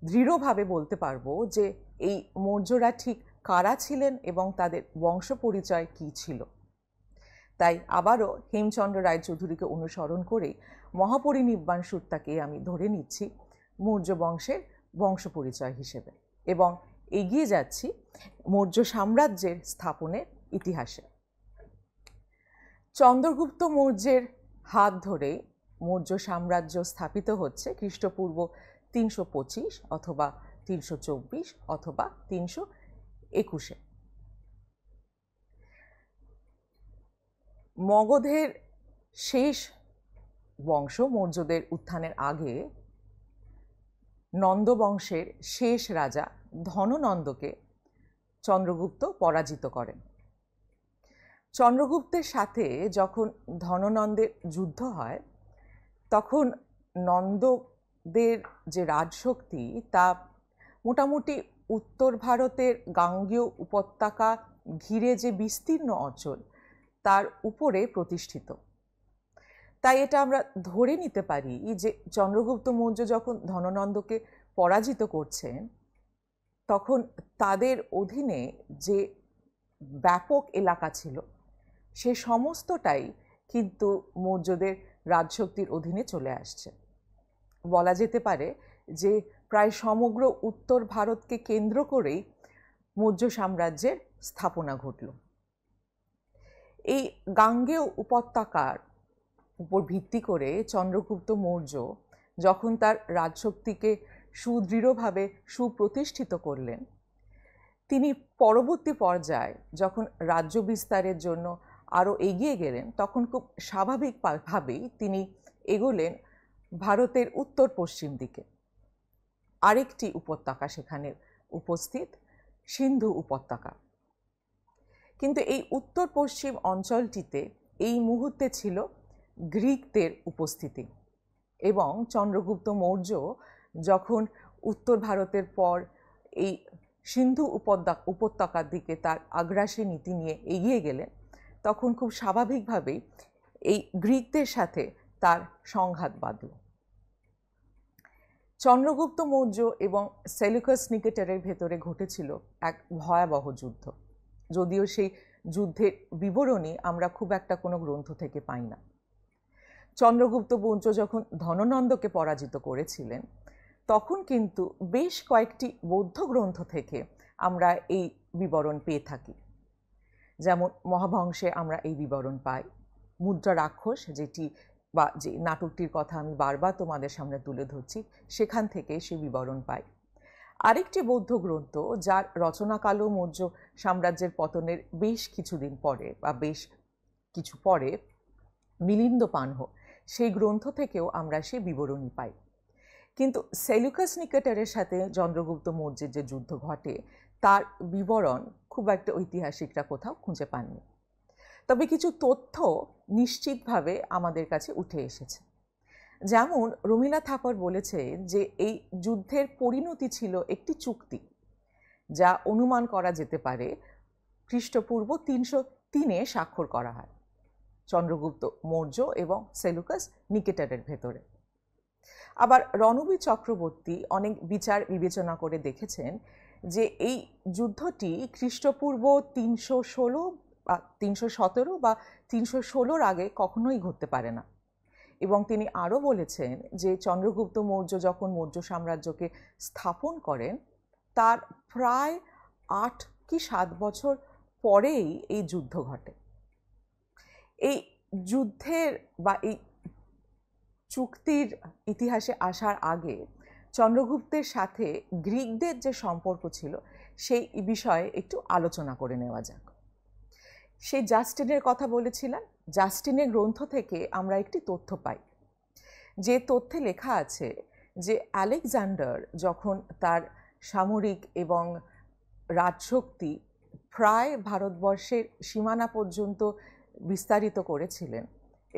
Speaker 1: দৃঢ়ভাবে বলতে পারবো যে এই মৌর্যরা ঠিক কারা ছিলেন এবং তাদের বংশ পরিচয় কী ছিল তাই আবারও হেমচন্দ্র রায়চৌধুরীকে অনুসরণ করে মহাপরিনির্বাণ সূত্রটাকে আমি ধরে নিচ্ছি মৌর্য বংশের বংশ পরিচয় হিসেবে এবং এগিয়ে যাচ্ছি মৌর্য সাম্রাজ্যের স্থাপনের ইতিহাসে চন্দ্রগুপ্ত মৌর্যের হাত ধরে মৌর্য সাম্রাজ্য স্থাপিত হচ্ছে খ্রিস্টপূর্ব তিনশো পঁচিশ অথবা তিনশো চব্বিশ অথবা তিনশো একুশে মগধের শেষ বংশ মৌর্যদের উত্থানের আগে নন্দবংশের শেষ রাজা ধননন্দকে চন্দ্রগুপ্ত পরাজিত করেন চন্দ্রগুপ্তের সাথে যখন ধননন্দের যুদ্ধ হয় তখন নন্দদের যে রাজশক্তি তা মোটামুটি উত্তর ভারতের গাঙ্গীয় উপত্যকা ঘিরে যে বিস্তীর্ণ অঞ্চল তার উপরে প্রতিষ্ঠিত তাই এটা আমরা ধরে নিতে পারি যে চন্দ্রগুপ্ত মৌর্য যখন ধননন্দকে পরাজিত করছেন তখন তাদের অধীনে যে ব্যাপক এলাকা ছিল সে সমস্তটাই কিন্তু মৌর্যদের রাজশক্তির অধীনে চলে আসছে বলা যেতে পারে যে প্রায় সমগ্র উত্তর ভারতকে কেন্দ্র করেই মৌর্য সাম্রাজ্যের স্থাপনা ঘটল এই গাঙ্গেয় উপত্যকার উপর ভিত্তি করে চন্দ্রগুপ্ত মৌর্য যখন তার রাজশক্তিকে সুদৃঢ়ভাবে সুপ্রতিষ্ঠিত করলেন তিনি পরবর্তী পর্যায়ে যখন রাজ্য বিস্তারের জন্য আরও এগিয়ে গেলেন তখন খুব স্বাভাবিকভাবেই তিনি এগোলেন ভারতের উত্তর পশ্চিম দিকে আরেকটি উপত্যকা সেখানে উপস্থিত সিন্ধু উপত্যকা কিন্তু এই উত্তর পশ্চিম অঞ্চলটিতে এই মুহূর্তে ছিল গ্রিকদের উপস্থিতি এবং চন্দ্রগুপ্ত মৌর্য যখন উত্তর ভারতের পর এই সিন্ধু উপত্যকার দিকে তার আগ্রাসী নীতি নিয়ে এগিয়ে গেলে তখন খুব স্বাভাবিকভাবেই এই গ্রিকদের সাথে তার সংঘাত বাঁধল চন্দ্রগুপ্ত মৌর্য এবং সেলিকাস নিকেটারের ভেতরে ঘটেছিল এক ভয়াবহ যুদ্ধ যদিও সেই যুদ্ধের বিবরণী আমরা খুব একটা কোনো গ্রন্থ থেকে পাই না চন্দ্রগুপ্ত পঞ্চ যখন ধননন্দকে পরাজিত করেছিলেন তখন কিন্তু বেশ কয়েকটি বৌদ্ধ গ্রন্থ থেকে আমরা এই বিবরণ পেয়ে থাকি যেমন মহাবংশে আমরা এই বিবরণ পাই মুদ্রা রাক্ষস যেটি বা যে নাটকটির কথা আমি বারবার তোমাদের সামনে তুলে ধরছি সেখান থেকে সে বিবরণ পাই আরেকটি বৌদ্ধ গ্রন্থ যার রচনাকালও মৌর্য সাম্রাজ্যের পতনের বেশ কিছুদিন পরে বা বেশ কিছু পরে মিলিন্দ পানহ সেই গ্রন্থ থেকেও আমরা সেই বিবরণী পাই কিন্তু সেলুকাস নিকেটারের সাথে চন্দ্রগুপ্ত মৌর্যের যে যুদ্ধ ঘটে তার বিবরণ খুব একটা ঐতিহাসিকরা কোথাও খুঁজে পাননি তবে কিছু তথ্য নিশ্চিতভাবে আমাদের কাছে উঠে এসেছে যেমন রমিলা থাপর বলেছে যে এই যুদ্ধের পরিণতি ছিল একটি চুক্তি যা অনুমান করা যেতে পারে খ্রিস্টপূর্ব তিনশো তিনে স্বাক্ষর করা হয় চন্দ্রগুপ্ত মৌর্য এবং সেলুকাস নিকেটারের ভেতরে আবার রণবীর চক্রবর্তী অনেক বিচার বিবেচনা করে দেখেছেন যে এই যুদ্ধটি খ্রিস্টপূর্ব তিনশো ষোলো বা তিনশো সতেরো বা তিনশো ষোলোর আগে কখনোই ঘটতে পারে না এবং তিনি আরও বলেছেন যে চন্দ্রগুপ্ত মৌর্য যখন মৌর্য সাম্রাজ্যকে স্থাপন করেন তার প্রায় আট কি সাত বছর পরেই এই যুদ্ধ ঘটে এই যুদ্ধের বা এই চুক্তির ইতিহাসে আসার আগে চন্দ্রগুপ্তের সাথে গ্রিকদের যে সম্পর্ক ছিল সেই বিষয়ে একটু আলোচনা করে নেওয়া যাক সেই জাস্টিনের কথা বলেছিলাম জাস্টিনের গ্রন্থ থেকে আমরা একটি তথ্য পাই যে তথ্যে লেখা আছে যে আলেকজান্ডার যখন তার সামরিক এবং রাজশক্তি প্রায় ভারতবর্ষের সীমানা পর্যন্ত বিস্তারিত করেছিলেন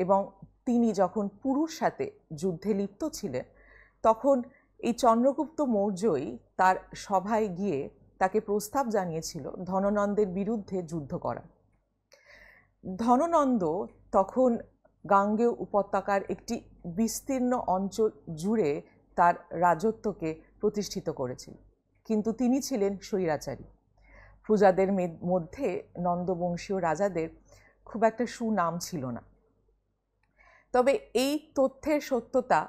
Speaker 1: এবং তিনি যখন পুরুর সাথে যুদ্ধে লিপ্ত ছিলেন তখন এই চন্দ্রগুপ্ত মৌর্যই তার সভায় গিয়ে তাকে প্রস্তাব জানিয়েছিল ধননন্দের বিরুদ্ধে যুদ্ধ করা ধননন্দ তখন গাঙ্গেয় উপত্যকার একটি বিস্তীর্ণ অঞ্চল জুড়ে তার রাজত্বকে প্রতিষ্ঠিত করেছিল কিন্তু তিনি ছিলেন স্বৈরাচারী প্রজাদের মধ্যে নন্দবংশীয় রাজাদের খুব একটা সুনাম ছিল না তবে এই তথ্যের সত্যতা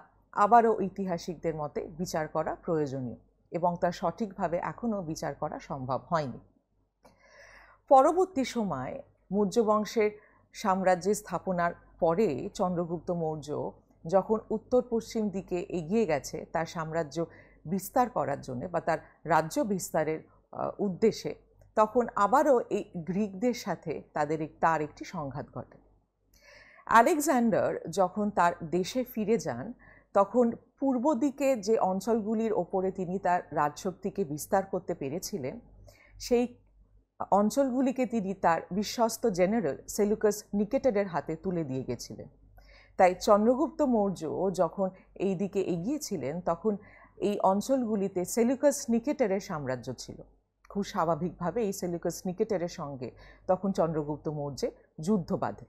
Speaker 1: আবারও ঐতিহাসিকদের মতে বিচার করা প্রয়োজনীয় এবং তা সঠিকভাবে এখনও বিচার করা সম্ভব হয়নি পরবর্তী সময়ে মৌর্য বংশের সাম্রাজ্যের স্থাপনার পরে চন্দ্রগুপ্ত মৌর্য যখন উত্তর পশ্চিম দিকে এগিয়ে গেছে তার সাম্রাজ্য বিস্তার করার জন্য বা তার রাজ্য বিস্তারের উদ্দেশ্যে তখন আবারও এই গ্রিকদের সাথে তাদের তার একটি সংঘাত ঘটে আলেকজান্ডার যখন তার দেশে ফিরে যান তখন পূর্ব দিকে যে অঞ্চলগুলির ওপরে তিনি তার রাজশক্তিকে বিস্তার করতে পেরেছিলেন সেই অঞ্চলগুলিকে তিনি তার বিশ্বস্ত জেনারেল সেলুকাস নিকেটেডের হাতে তুলে দিয়ে গেছিলেন তাই চন্দ্রগুপ্ত মৌর্য যখন এই দিকে এগিয়েছিলেন তখন এই অঞ্চলগুলিতে সেলুকাস নিকেটারের সাম্রাজ্য ছিল খুব স্বাভাবিকভাবে এই সেলুকাস নিকেটারের সঙ্গে তখন চন্দ্রগুপ্ত মৌর্যে যুদ্ধ বাঁধে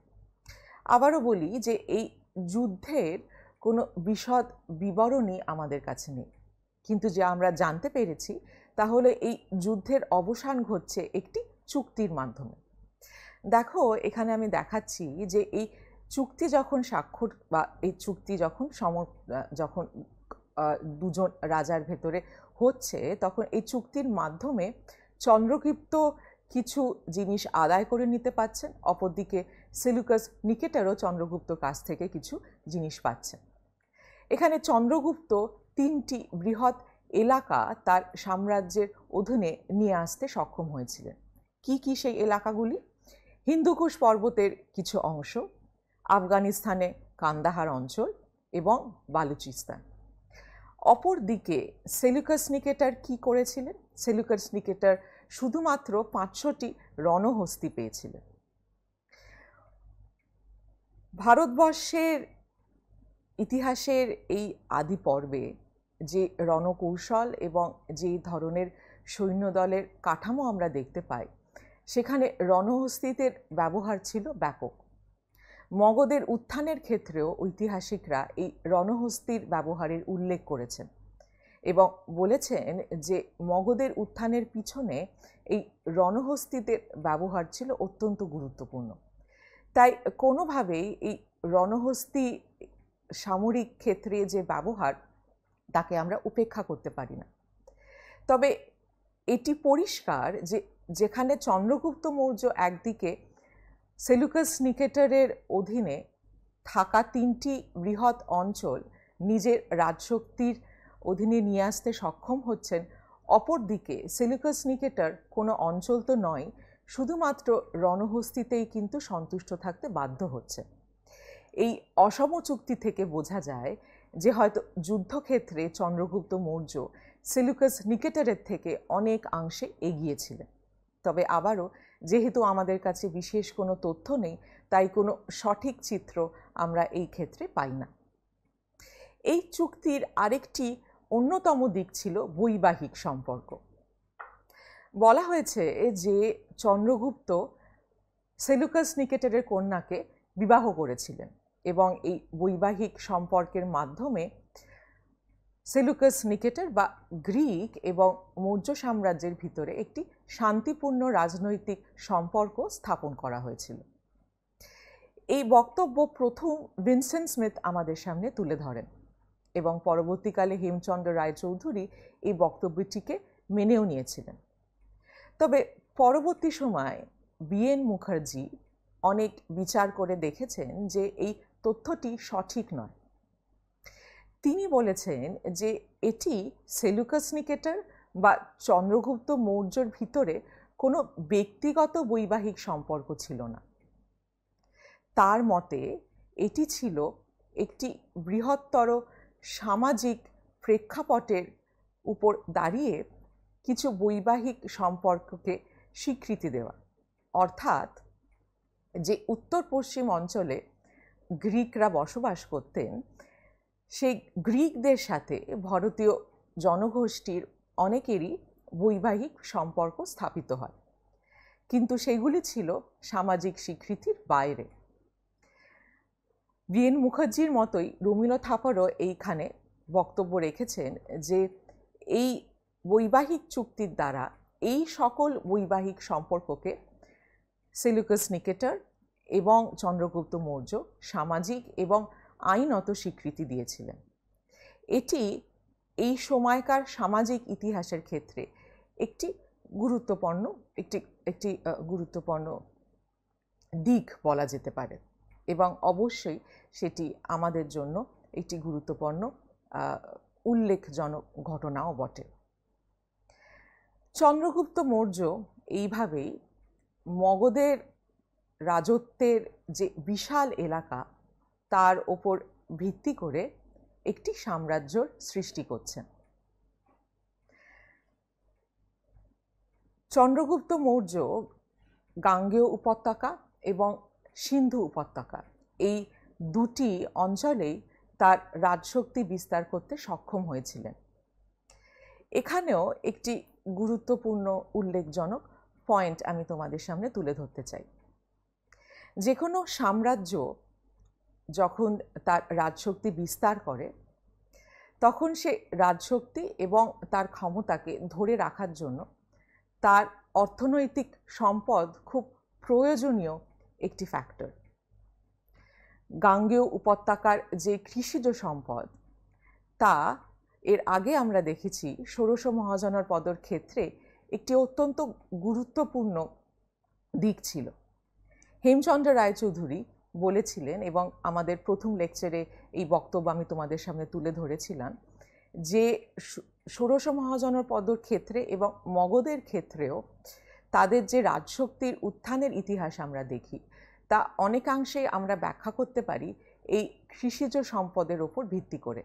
Speaker 1: আবারও বলি যে এই যুদ্ধের কোনো বিশদ বিবরণী আমাদের কাছে নেই কিন্তু যে আমরা জানতে পেরেছি তাহলে এই যুদ্ধের অবসান ঘটছে একটি চুক্তির মাধ্যমে দেখো এখানে আমি দেখাচ্ছি যে এই চুক্তি যখন স্বাক্ষর বা এই চুক্তি যখন সম যখন দুজন রাজার ভেতরে হচ্ছে তখন এই চুক্তির মাধ্যমে চন্দ্রগুপ্ত কিছু জিনিস আদায় করে নিতে পাচ্ছেন অপরদিকে সেলুকাস নিকেটারও চন্দ্রগুপ্ত কাছ থেকে কিছু জিনিস পাচ্ছেন এখানে চন্দ্রগুপ্ত তিনটি বৃহৎ এলাকা তার সাম্রাজ্যের অধীনে নিয়ে আসতে সক্ষম হয়েছিলেন কি কি সেই এলাকাগুলি হিন্দুকুশ পর্বতের কিছু অংশ আফগানিস্তানে কান্দাহার অঞ্চল এবং বালুচিস্তান অপরদিকে সেলুকাস নিকেটার কি করেছিলেন সেলুকাস নিকেটার শুধুমাত্র পাঁচশোটি রণহস্তি পেয়েছিলেন ভারতবর্ষের ইতিহাসের এই আদি পর্বে যে রণকৌশল এবং যে ধরনের সৈন্যদলের কাঠামো আমরা দেখতে পাই সেখানে রণহস্তিতের ব্যবহার ছিল ব্যাপক মগদের উত্থানের ক্ষেত্রেও ঐতিহাসিকরা এই রণহস্তির ব্যবহারের উল্লেখ করেছেন এবং বলেছেন যে মগদের উত্থানের পিছনে এই রণহস্তিদের ব্যবহার ছিল অত্যন্ত গুরুত্বপূর্ণ তাই কোনোভাবেই এই রণহস্তি সামরিক ক্ষেত্রে যে ব্যবহার তাকে আমরা উপেক্ষা করতে পারি না তবে এটি পরিষ্কার যে যেখানে চন্দ্রগুপ্ত মৌর্য একদিকে সেলুকাস নিকেটারের অধীনে থাকা তিনটি বৃহৎ অঞ্চল নিজের রাজশক্তির অধীনে নিয়ে আসতে সক্ষম হচ্ছেন অপরদিকে সেলুকাস নিকেটার কোনো অঞ্চল তো নয় শুধুমাত্র রণহস্তিতেই কিন্তু সন্তুষ্ট থাকতে বাধ্য হচ্ছে এই অসম চুক্তি থেকে বোঝা যায় যে হয়তো যুদ্ধক্ষেত্রে চন্দ্রগুপ্ত মৌর্য সেলুকাস নিকেটারের থেকে অনেক অংশে এগিয়েছিলেন তবে আবারও যেহেতু আমাদের কাছে বিশেষ কোনো তথ্য নেই তাই কোনো সঠিক চিত্র আমরা এই ক্ষেত্রে পাই না এই চুক্তির আরেকটি অন্যতম দিক ছিল বৈবাহিক সম্পর্ক বলা হয়েছে যে চন্দ্রগুপ্ত সেলুকাস নিকেটারের কন্যাকে বিবাহ করেছিলেন এবং এই বৈবাহিক সম্পর্কের মাধ্যমে সেলুকাস নিকেটার বা গ্রিক এবং মৌর্য সাম্রাজ্যের ভিতরে একটি শান্তিপূর্ণ রাজনৈতিক সম্পর্ক স্থাপন করা হয়েছিল এই বক্তব্য প্রথম ভিনসেন্ট স্মিথ আমাদের সামনে তুলে ধরেন এবং পরবর্তীকালে হেমচন্দ্র রায়চৌধুরী এই বক্তব্যটিকে মেনেও নিয়েছিলেন তবে পরবর্তী সময় বিএন মুখার্জি অনেক বিচার করে দেখেছেন যে এই তথ্যটি সঠিক নয় তিনি বলেছেন যে এটি সেলুকাস নিকেটার বা চন্দ্রগুপ্ত মৌর্যর ভিতরে কোনো ব্যক্তিগত বৈবাহিক সম্পর্ক ছিল না তার মতে এটি ছিল একটি বৃহত্তর সামাজিক প্রেক্ষাপটের উপর দাঁড়িয়ে কিছু বৈবাহিক সম্পর্ককে স্বীকৃতি দেওয়া অর্থাৎ যে উত্তর পশ্চিম অঞ্চলে গ্রিকরা বসবাস করতেন সেই গ্রিকদের সাথে ভারতীয় জনগোষ্ঠীর অনেকেরই বৈবাহিক সম্পর্ক স্থাপিত হয় কিন্তু সেগুলি ছিল সামাজিক স্বীকৃতির বাইরে বিএন মুখার্জির মতোই রবীন্দ্র থাপারও এইখানে বক্তব্য রেখেছেন যে এই বৈবাহিক চুক্তির দ্বারা এই সকল বৈবাহিক সম্পর্ককে সেলুকাস নিকেটার এবং চন্দ্রগুপ্ত মৌর্য সামাজিক এবং আইনত স্বীকৃতি দিয়েছিলেন এটি এই সময়কার সামাজিক ইতিহাসের ক্ষেত্রে একটি গুরুত্বপূর্ণ একটি একটি গুরুত্বপূর্ণ দিক বলা যেতে পারে এবং অবশ্যই সেটি আমাদের জন্য একটি গুরুত্বপূর্ণ উল্লেখজনক ঘটনাও বটে চন্দ্রগুপ্ত মৌর্য এইভাবেই মগধের রাজত্বের যে বিশাল এলাকা তার ওপর ভিত্তি করে একটি সাম্রাজ্যর সৃষ্টি করছেন চন্দ্রগুপ্ত মৌর্য গাঙ্গেয় উপত্যকা এবং সিন্ধু উপত্যকা এই দুটি অঞ্চলেই তার রাজশক্তি বিস্তার করতে সক্ষম হয়েছিলেন এখানেও একটি গুরুত্বপূর্ণ উল্লেখজনক পয়েন্ট আমি তোমাদের সামনে তুলে ধরতে চাই যে কোনো সাম্রাজ্য যখন তার রাজশক্তি বিস্তার করে তখন সে রাজশক্তি এবং তার ক্ষমতাকে ধরে রাখার জন্য তার অর্থনৈতিক সম্পদ খুব প্রয়োজনীয় একটি ফ্যাক্টর গাঙ্গেয় উপত্যকার যে কৃষিজ সম্পদ তা এর আগে আমরা দেখেছি ষোড়শ মহাজনার পদর ক্ষেত্রে একটি অত্যন্ত গুরুত্বপূর্ণ দিক ছিল হেমচন্দ্র রায়চৌধুরী বলেছিলেন এবং আমাদের প্রথম লেকচারে এই বক্তব্য আমি তোমাদের সামনে তুলে ধরেছিলাম যে ষোড়শ মহাজনপদর ক্ষেত্রে এবং মগধের ক্ষেত্রেও তাদের যে রাজশক্তির উত্থানের ইতিহাস আমরা দেখি তা অনেকাংশে আমরা ব্যাখ্যা করতে পারি এই কৃষিজ সম্পদের ওপর ভিত্তি করে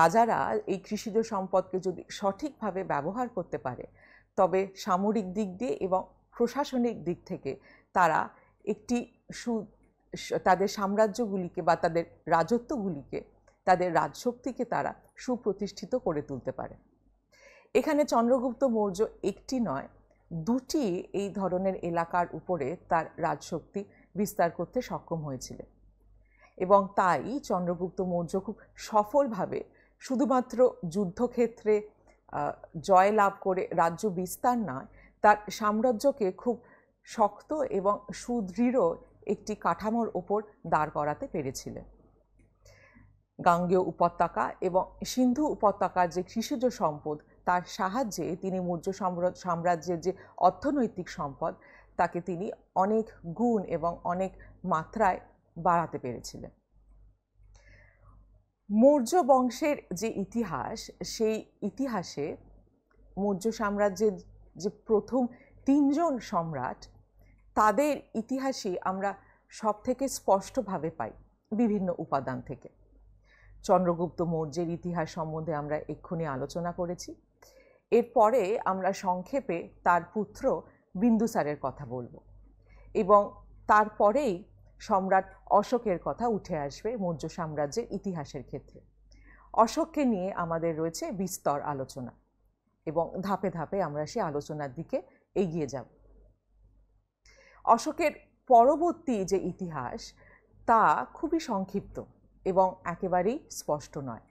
Speaker 1: রাজারা এই কৃষিজ সম্পদকে যদি সঠিকভাবে ব্যবহার করতে পারে তবে সামরিক দিক দিয়ে এবং প্রশাসনিক দিক থেকে তারা একটি সু তাদের সাম্রাজ্যগুলিকে বা তাদের রাজত্বগুলিকে তাদের রাজশক্তিকে তারা সুপ্রতিষ্ঠিত করে তুলতে পারে এখানে চন্দ্রগুপ্ত মৌর্য একটি নয় দুটি এই ধরনের এলাকার উপরে তার রাজশক্তি বিস্তার করতে সক্ষম হয়েছিলেন এবং তাই চন্দ্রগুপ্ত মৌর্য খুব সফলভাবে শুধুমাত্র যুদ্ধক্ষেত্রে জয় লাভ করে রাজ্য বিস্তার নয় তার সাম্রাজ্যকে খুব শক্ত এবং সুদৃঢ় একটি কাঠামোর ওপর দাঁড় করাতে পেরেছিলেন গাঙ্গেয় উপত্যকা এবং সিন্ধু উপত্যকার যে কৃষিজ সম্পদ তার সাহায্যে তিনি মৌর্য সাম্রাজ্যের যে অর্থনৈতিক সম্পদ তাকে তিনি অনেক গুণ এবং অনেক মাত্রায় বাড়াতে পেরেছিলেন মৌর্য বংশের যে ইতিহাস সেই ইতিহাসে মৌর্য সাম্রাজ্যের যে প্রথম তিনজন সম্রাট তাদের ইতিহাসই আমরা সব থেকে স্পষ্টভাবে পাই বিভিন্ন উপাদান থেকে চন্দ্রগুপ্ত মৌর্যের ইতিহাস সম্বন্ধে আমরা এক্ষুনি আলোচনা করেছি এরপরে আমরা সংক্ষেপে তার পুত্র বিন্দুসারের কথা বলবো এবং তারপরেই সম্রাট অশোকের কথা উঠে আসবে মৌর্য সাম্রাজ্যের ইতিহাসের ক্ষেত্রে অশোককে নিয়ে আমাদের রয়েছে বিস্তর আলোচনা এবং ধাপে ধাপে আমরা সে আলোচনার দিকে এগিয়ে যাব অশোকের পরবর্তী যে ইতিহাস তা খুবই সংক্ষিপ্ত এবং একেবারেই স্পষ্ট নয়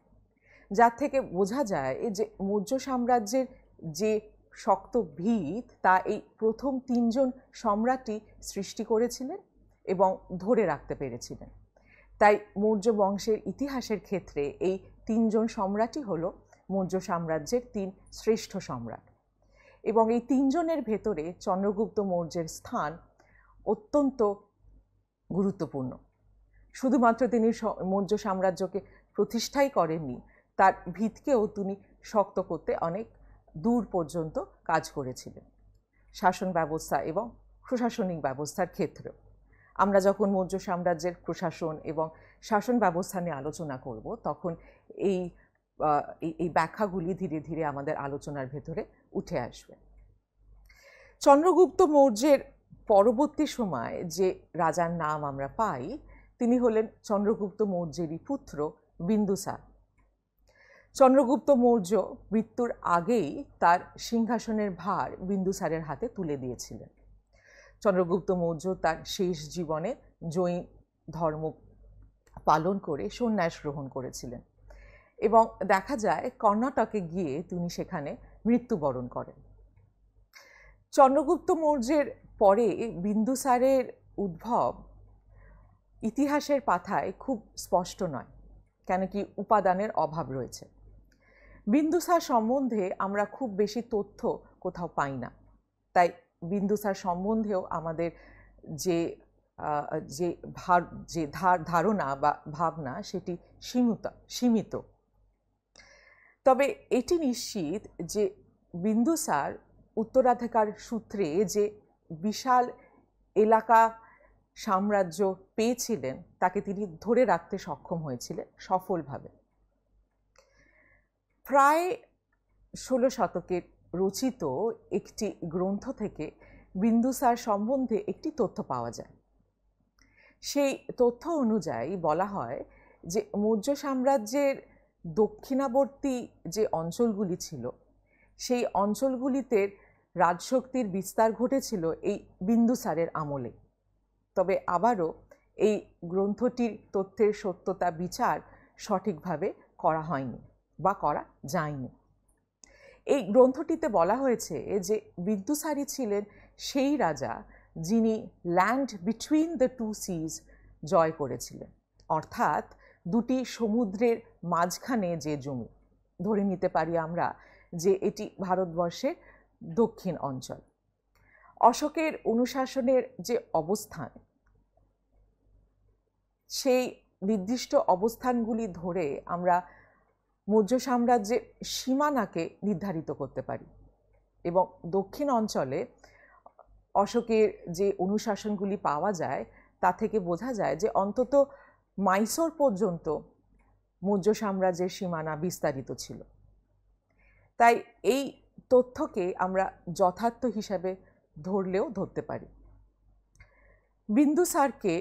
Speaker 1: যার থেকে বোঝা যায় যে মৌর্য সাম্রাজ্যের যে শক্ত ভিত তা এই প্রথম তিনজন সম্রাটই সৃষ্টি করেছিলেন এবং ধরে রাখতে পেরেছিলেন তাই মৌর্য বংশের ইতিহাসের ক্ষেত্রে এই তিনজন সম্রাটই হল মৌর্য সাম্রাজ্যের তিন শ্রেষ্ঠ সম্রাট এবং এই তিনজনের ভেতরে চন্দ্রগুপ্ত মৌর্যের স্থান অত্যন্ত গুরুত্বপূর্ণ শুধুমাত্র তিনি মৌর্য সাম্রাজ্যকে প্রতিষ্ঠাই করেননি তার ভিতকেও তিনি শক্ত করতে অনেক দূর পর্যন্ত কাজ করেছিলেন শাসন ব্যবস্থা এবং প্রশাসনিক ব্যবস্থার ক্ষেত্রে আমরা যখন মৌর্য সাম্রাজ্যের প্রশাসন এবং শাসন ব্যবস্থা নিয়ে আলোচনা করব তখন এই এই ব্যাখ্যাগুলি ধীরে ধীরে আমাদের আলোচনার ভেতরে উঠে আসবে চন্দ্রগুপ্ত মৌর্যের পরবর্তী সময় যে রাজার নাম আমরা পাই তিনি হলেন চন্দ্রগুপ্ত মৌর্যেরই পুত্র বিন্দুসার চন্দ্রগুপ্ত মৌর্য মৃত্যুর আগেই তার সিংহাসনের ভার বিন্দুসারের হাতে তুলে দিয়েছিলেন চন্দ্রগুপ্ত মৌর্য তার শেষ জীবনে জৈন ধর্ম পালন করে সন্ন্যাস গ্রহণ করেছিলেন এবং দেখা যায় কর্ণাটকে গিয়ে তিনি সেখানে মৃত্যুবরণ করেন চন্দ্রগুপ্ত মৌর্যের পরে বিন্দুসারের উদ্ভব ইতিহাসের পাথায় খুব স্পষ্ট নয় কেন কি উপাদানের অভাব রয়েছে বিন্দুসার সম্বন্ধে আমরা খুব বেশি তথ্য কোথাও পাই না তাই বিন্দুসার সম্বন্ধেও আমাদের যে যে ভার যে ধারণা বা ভাবনা সেটি সীমিত সীমিত তবে এটি নিশ্চিত যে বিন্দুসার উত্তরাধিকার সূত্রে যে বিশাল এলাকা সাম্রাজ্য পেয়েছিলেন তাকে তিনি ধরে রাখতে সক্ষম হয়েছিলেন সফলভাবে প্রায় ষোলো শতকে রচিত একটি গ্রন্থ থেকে বিন্দুসার সম্বন্ধে একটি তথ্য পাওয়া যায় সেই তথ্য অনুযায়ী বলা হয় যে মৌর্য সাম্রাজ্যের দক্ষিণাবর্তী যে অঞ্চলগুলি ছিল সেই অঞ্চলগুলিতে রাজশক্তির বিস্তার ঘটেছিল এই বিন্দুসারের আমলে তবে আবারও এই গ্রন্থটির তথ্যের সত্যতা বিচার সঠিকভাবে করা হয়নি বা করা যায়নি এই গ্রন্থটিতে বলা হয়েছে যে বিন্দুসারি ছিলেন সেই রাজা যিনি land between the two seas জয় করেছিলেন অর্থাৎ দুটি সমুদ্রের মাঝখানে যে জমি ধরে নিতে পারি আমরা যে এটি ভারতবর্ষের দক্ষিণ অঞ্চল অশোকের অনুশাসনের যে অবস্থান সেই নির্দিষ্ট অবস্থানগুলি ধরে আমরা মৌর্য সাম্রাজ্যের সীমানাকে নির্ধারিত করতে পারি এবং দক্ষিণ অঞ্চলে অশোকের যে অনুশাসনগুলি পাওয়া যায় তা থেকে বোঝা যায় যে অন্তত মাইসোর পর্যন্ত মৌর্য সাম্রাজ্যের সীমানা বিস্তারিত ছিল তাই এই তথ্যকে আমরা যথার্থ হিসাবে ধরলেও ধরতে পারি বিন্দুসারকে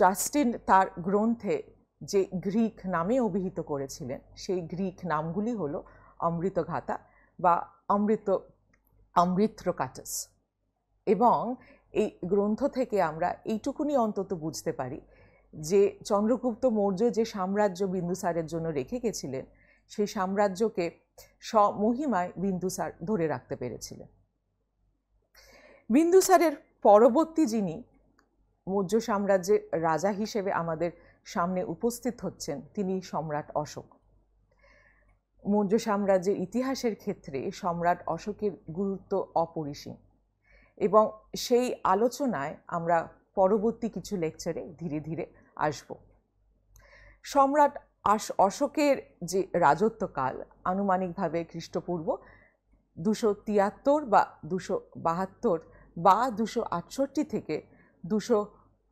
Speaker 1: জাস্টিন তার গ্রন্থে যে গ্রিক নামে অভিহিত করেছিলেন সেই গ্রিক নামগুলি হল অমৃতঘাতা বা অমৃত অমৃত্রকাটাস এবং এই গ্রন্থ থেকে আমরা এইটুকুনি অন্তত বুঝতে পারি যে চন্দ্রগুপ্ত মৌর্য যে সাম্রাজ্য বিন্দুসারের জন্য রেখে গেছিলেন সেই সাম্রাজ্যকে স্বমহিমায় বিন্দুসার ধরে রাখতে পেরেছিলেন বিন্দুসারের পরবর্তী যিনি মৌর্য সাম্রাজ্যের রাজা হিসেবে আমাদের সামনে উপস্থিত হচ্ছেন তিনি সম্রাট অশোক মৌর্য সাম্রাজ্যের ইতিহাসের ক্ষেত্রে সম্রাট অশোকের গুরুত্ব অপরিসীম এবং সেই আলোচনায় আমরা পরবর্তী কিছু লেকচারে ধীরে ধীরে আসব সম্রাট আশ অশোকের যে রাজত্বকাল আনুমানিকভাবে খ্রিস্টপূর্ব দুশো তিয়াত্তর বা দুশো বাহাত্তর বা দুশো আটষট্টি থেকে দুশো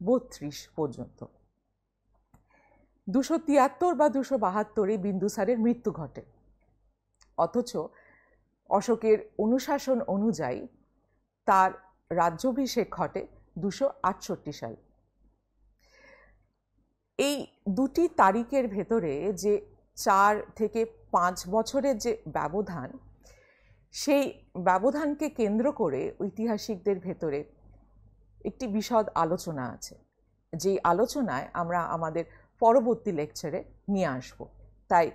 Speaker 1: বত্রিশ পর্যন্ত দুশো তিয়াত্তর বা দুশো বাহাত্তরে বিন্দুসারের মৃত্যু ঘটে অথচ অশোকের অনুশাসন অনুযায়ী তার রাজ্যভিষেক ঘটে দুশো আটষট্টি সালে এই দুটি তারিখের ভেতরে যে চার থেকে পাঁচ বছরের যে ব্যবধান সেই ব্যবধানকে কেন্দ্র করে ঐতিহাসিকদের ভেতরে একটি বিশদ আলোচনা আছে যেই আলোচনায় আমরা আমাদের পরবর্তী লেকচারে নিয়ে আসব তাই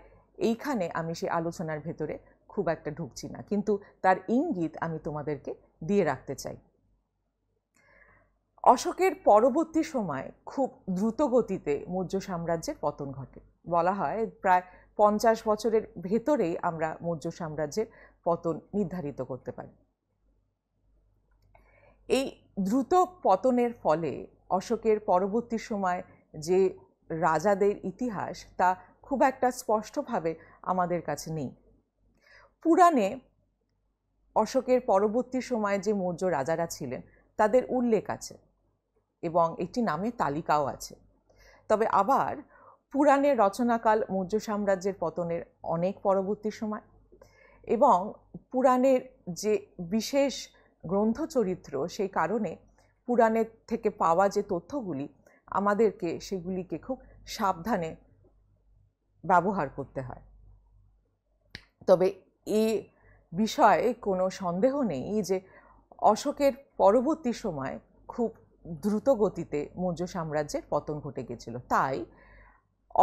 Speaker 1: এইখানে আমি সেই আলোচনার ভেতরে খুব একটা ঢুকছি না কিন্তু তার ইঙ্গিত আমি তোমাদেরকে দিয়ে রাখতে চাই অশোকের পরবর্তী সময়ে খুব দ্রুত গতিতে মৌর্য সাম্রাজ্যের পতন ঘটে বলা হয় প্রায় পঞ্চাশ বছরের ভেতরেই আমরা মৌর্য সাম্রাজ্যের পতন নির্ধারিত করতে পারি এই দ্রুত পতনের ফলে অশোকের পরবর্তী সময় যে রাজাদের ইতিহাস তা খুব একটা স্পষ্টভাবে আমাদের কাছে নেই পুরাণে অশোকের পরবর্তী সময়ে যে মৌর্য রাজারা ছিলেন তাদের উল্লেখ আছে এবং একটি নামে তালিকাও আছে তবে আবার পুরাণের রচনাকাল মৌর্য সাম্রাজ্যের পতনের অনেক পরবর্তী সময় এবং পুরাণের যে বিশেষ গ্রন্থ চরিত্র সেই কারণে পুরাণের থেকে পাওয়া যে তথ্যগুলি আমাদেরকে সেগুলিকে খুব সাবধানে ব্যবহার করতে হয় তবে এ বিষয়ে কোনো সন্দেহ নেই যে অশোকের পরবর্তী সময় খুব দ্রুত গতিতে মৌর্য সাম্রাজ্যের পতন ঘটে গেছিল তাই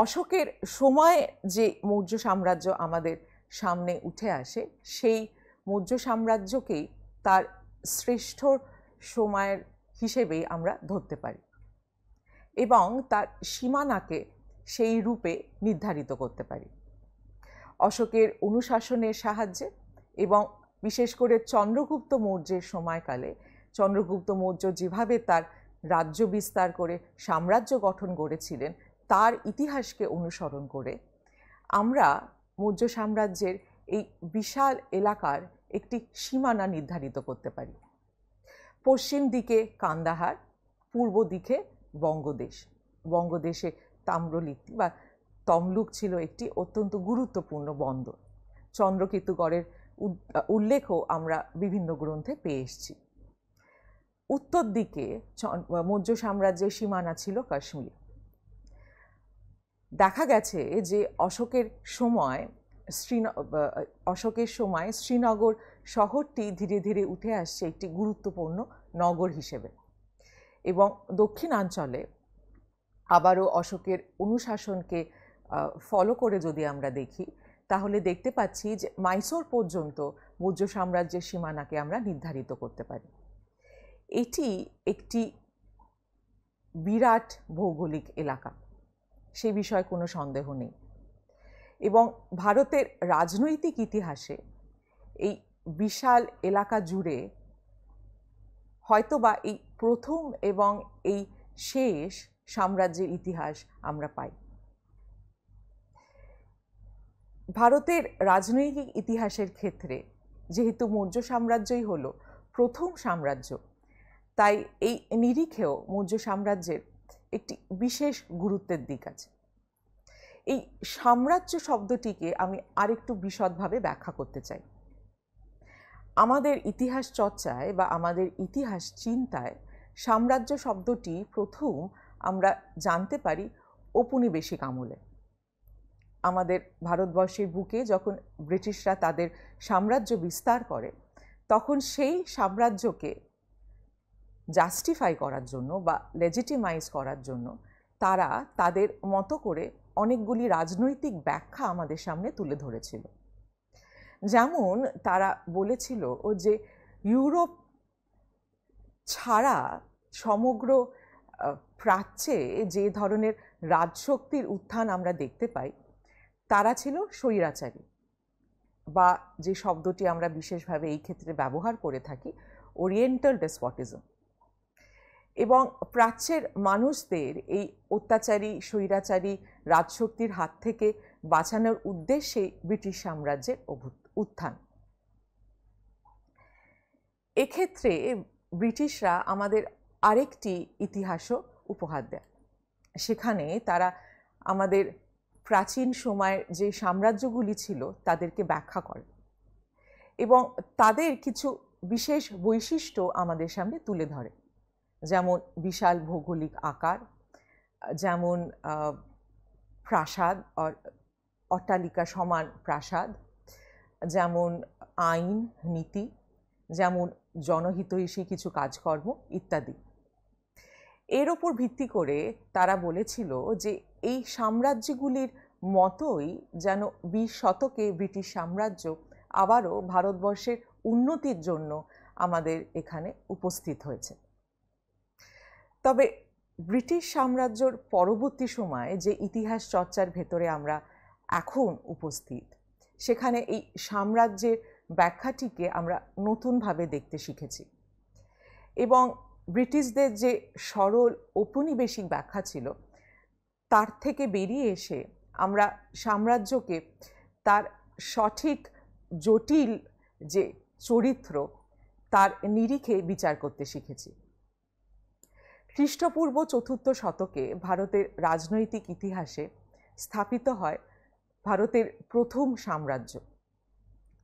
Speaker 1: অশোকের সময় যে মৌর্য সাম্রাজ্য আমাদের সামনে উঠে আসে সেই মৌর্য সাম্রাজ্যকেই তার শ্রেষ্ঠ সময়ের হিসেবেই আমরা ধরতে পারি এবং তার সীমানাকে সেই রূপে নির্ধারিত করতে পারি অশোকের অনুশাসনের সাহায্যে এবং বিশেষ করে চন্দ্রগুপ্ত মৌর্যের সময়কালে চন্দ্রগুপ্ত মৌর্য যেভাবে তার রাজ্য বিস্তার করে সাম্রাজ্য গঠন করেছিলেন তার ইতিহাসকে অনুসরণ করে আমরা মৌর্য সাম্রাজ্যের এই বিশাল এলাকার একটি সীমানা নির্ধারিত করতে পারি পশ্চিম দিকে কান্দাহার পূর্ব দিকে বঙ্গদেশ বঙ্গদেশে তাম্রলিপ্তি বা তমলুক ছিল একটি অত্যন্ত গুরুত্বপূর্ণ বন্দর চন্দ্রকেতুগড়ের উল্লেখও আমরা বিভিন্ন গ্রন্থে পেয়ে এসেছি উত্তর দিকে মৌর্য সাম্রাজ্যের সীমানা ছিল কাশ্মীর দেখা গেছে যে অশোকের সময় শ্রীন অশোকের সময় শ্রীনগর শহরটি ধীরে ধীরে উঠে আসছে একটি গুরুত্বপূর্ণ নগর হিসেবে এবং দক্ষিণাঞ্চলে আবারও অশোকের অনুশাসনকে ফলো করে যদি আমরা দেখি তাহলে দেখতে পাচ্ছি যে মাইসোর পর্যন্ত মৌর্য সাম্রাজ্যের সীমানাকে আমরা নির্ধারিত করতে পারি এটি একটি বিরাট ভৌগোলিক এলাকা সে বিষয়ে কোনো সন্দেহ নেই এবং ভারতের রাজনৈতিক ইতিহাসে এই বিশাল এলাকা জুড়ে হয়তোবা এই প্রথম এবং এই শেষ সাম্রাজ্যের ইতিহাস আমরা পাই ভারতের রাজনৈতিক ইতিহাসের ক্ষেত্রে যেহেতু মৌর্য সাম্রাজ্যই হল প্রথম সাম্রাজ্য তাই এই নিরিখেও মৌর্য সাম্রাজ্যের একটি বিশেষ গুরুত্বের দিক আছে এই সাম্রাজ্য শব্দটিকে আমি আরেকটু বিশদভাবে ব্যাখ্যা করতে চাই আমাদের ইতিহাস চর্চায় বা আমাদের ইতিহাস চিন্তায় সাম্রাজ্য শব্দটি প্রথম আমরা জানতে পারি ঔপনিবেশিক আমলে আমাদের ভারতবর্ষের বুকে যখন ব্রিটিশরা তাদের সাম্রাজ্য বিস্তার করে তখন সেই সাম্রাজ্যকে জাস্টিফাই করার জন্য বা লেজিটিমাইজ করার জন্য তারা তাদের মতো করে অনেকগুলি রাজনৈতিক ব্যাখ্যা আমাদের সামনে তুলে ধরেছিল যেমন তারা বলেছিল ও যে ইউরোপ ছাড়া সমগ্র প্রাচ্যে যে ধরনের রাজশক্তির উত্থান আমরা দেখতে পাই তারা ছিল স্বৈরাচারী বা যে শব্দটি আমরা বিশেষভাবে এই ক্ষেত্রে ব্যবহার করে থাকি ওরিয়েন্টাল ডেসপটিজম এবং প্রাচ্যের মানুষদের এই অত্যাচারী স্বৈরাচারী রাজশক্তির হাত থেকে বাঁচানোর উদ্দেশ্যে ব্রিটিশ সাম্রাজ্যের উত্থান এক্ষেত্রে ব্রিটিশরা আমাদের আরেকটি ইতিহাসও উপহার দেয় সেখানে তারা আমাদের প্রাচীন সময়ের যে সাম্রাজ্যগুলি ছিল তাদেরকে ব্যাখ্যা করে এবং তাদের কিছু বিশেষ বৈশিষ্ট্য আমাদের সামনে তুলে ধরে যেমন বিশাল ভৌগোলিক আকার যেমন প্রাসাদ অট্টালিকা সমান প্রাসাদ যেমন আইন নীতি যেমন জনহিত হিসেবে কিছু কাজকর্ম ইত্যাদি এর ওপর ভিত্তি করে তারা বলেছিল যে এই সাম্রাজ্যগুলির মতোই যেন বিশ শতকে ব্রিটিশ সাম্রাজ্য আবারও ভারতবর্ষের উন্নতির জন্য আমাদের এখানে উপস্থিত হয়েছে তবে ব্রিটিশ সাম্রাজ্যর পরবর্তী সময়ে যে ইতিহাস চর্চার ভেতরে আমরা এখন উপস্থিত সেখানে এই সাম্রাজ্যের ব্যাখ্যাটিকে আমরা নতুনভাবে দেখতে শিখেছি এবং ব্রিটিশদের যে সরল ঔপনিবেশিক ব্যাখ্যা ছিল তার থেকে বেরিয়ে এসে আমরা সাম্রাজ্যকে তার সঠিক জটিল যে চরিত্র তার নিরিখে বিচার করতে শিখেছি খ্রিস্টপূর্ব চতুর্থ শতকে ভারতের রাজনৈতিক ইতিহাসে স্থাপিত হয় ভারতের প্রথম সাম্রাজ্য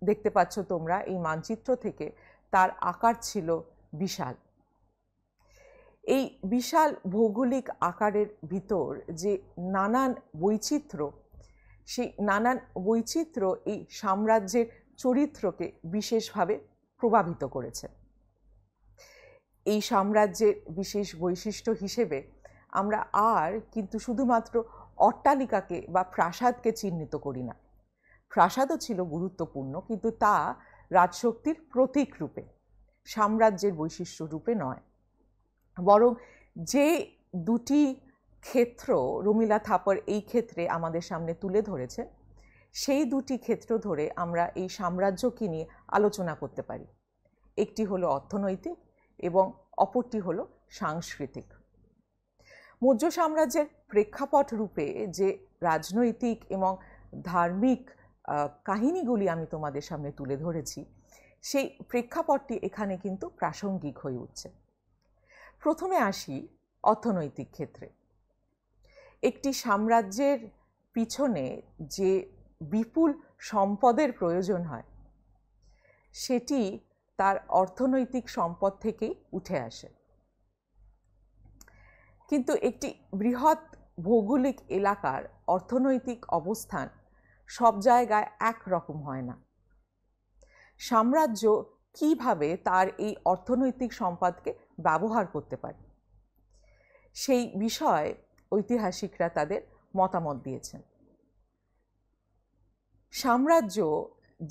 Speaker 1: দেখতে পাচ্ছ তোমরা এই মানচিত্র থেকে তার আকার ছিল বিশাল এই বিশাল ভৌগোলিক আকারের ভিতর যে নানান বৈচিত্র্য সেই নানান বৈচিত্র্য এই সাম্রাজ্যের চরিত্রকে বিশেষভাবে প্রভাবিত করেছে এই সাম্রাজ্যের বিশেষ বৈশিষ্ট্য হিসেবে আমরা আর কিন্তু শুধুমাত্র অট্টালিকাকে বা প্রাসাদকে চিহ্নিত করি না প্রাসাদও ছিল গুরুত্বপূর্ণ কিন্তু তা রাজশক্তির প্রতীক রূপে সাম্রাজ্যের বৈশিষ্ট্য রূপে নয় বরং যে দুটি ক্ষেত্র রুমিলা থাপর এই ক্ষেত্রে আমাদের সামনে তুলে ধরেছে সেই দুটি ক্ষেত্র ধরে আমরা এই সাম্রাজ্যকে নিয়ে আলোচনা করতে পারি একটি হলো অর্থনৈতিক এবং অপরটি হল সাংস্কৃতিক মৌর্য সাম্রাজ্যের প্রেক্ষাপট রূপে যে রাজনৈতিক এবং ধার্মিক কাহিনীগুলি আমি তোমাদের সামনে তুলে ধরেছি সেই প্রেক্ষাপটটি এখানে কিন্তু প্রাসঙ্গিক হয়ে উঠছে প্রথমে আসি অর্থনৈতিক ক্ষেত্রে একটি সাম্রাজ্যের পিছনে যে বিপুল সম্পদের প্রয়োজন হয় সেটি তার অর্থনৈতিক সম্পদ থেকেই উঠে আসে কিন্তু একটি বৃহৎ ভৌগোলিক এলাকার অর্থনৈতিক অবস্থান সব জায়গায় একরকম হয় না সাম্রাজ্য কিভাবে তার এই অর্থনৈতিক সম্পদকে ব্যবহার করতে পারে সেই বিষয়ে ঐতিহাসিকরা তাদের মতামত দিয়েছেন সাম্রাজ্য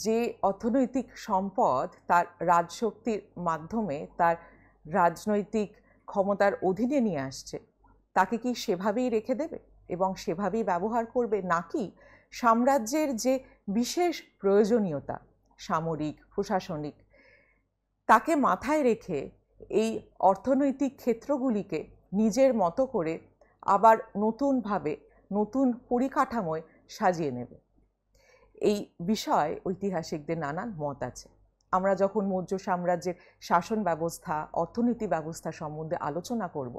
Speaker 1: যে অর্থনৈতিক সম্পদ তার রাজশক্তির মাধ্যমে তার রাজনৈতিক ক্ষমতার অধীনে নিয়ে আসছে তাকে কি সেভাবেই রেখে দেবে এবং সেভাবেই ব্যবহার করবে নাকি সাম্রাজ্যের যে বিশেষ প্রয়োজনীয়তা সামরিক প্রশাসনিক তাকে মাথায় রেখে এই অর্থনৈতিক ক্ষেত্রগুলিকে নিজের মতো করে আবার নতুনভাবে নতুন পরিকাঠামোয় সাজিয়ে নেবে এই বিষয়ে ঐতিহাসিকদের নানান মত আছে আমরা যখন মৌর্য সাম্রাজ্যের শাসন ব্যবস্থা অর্থনীতি ব্যবস্থা সম্বন্ধে আলোচনা করব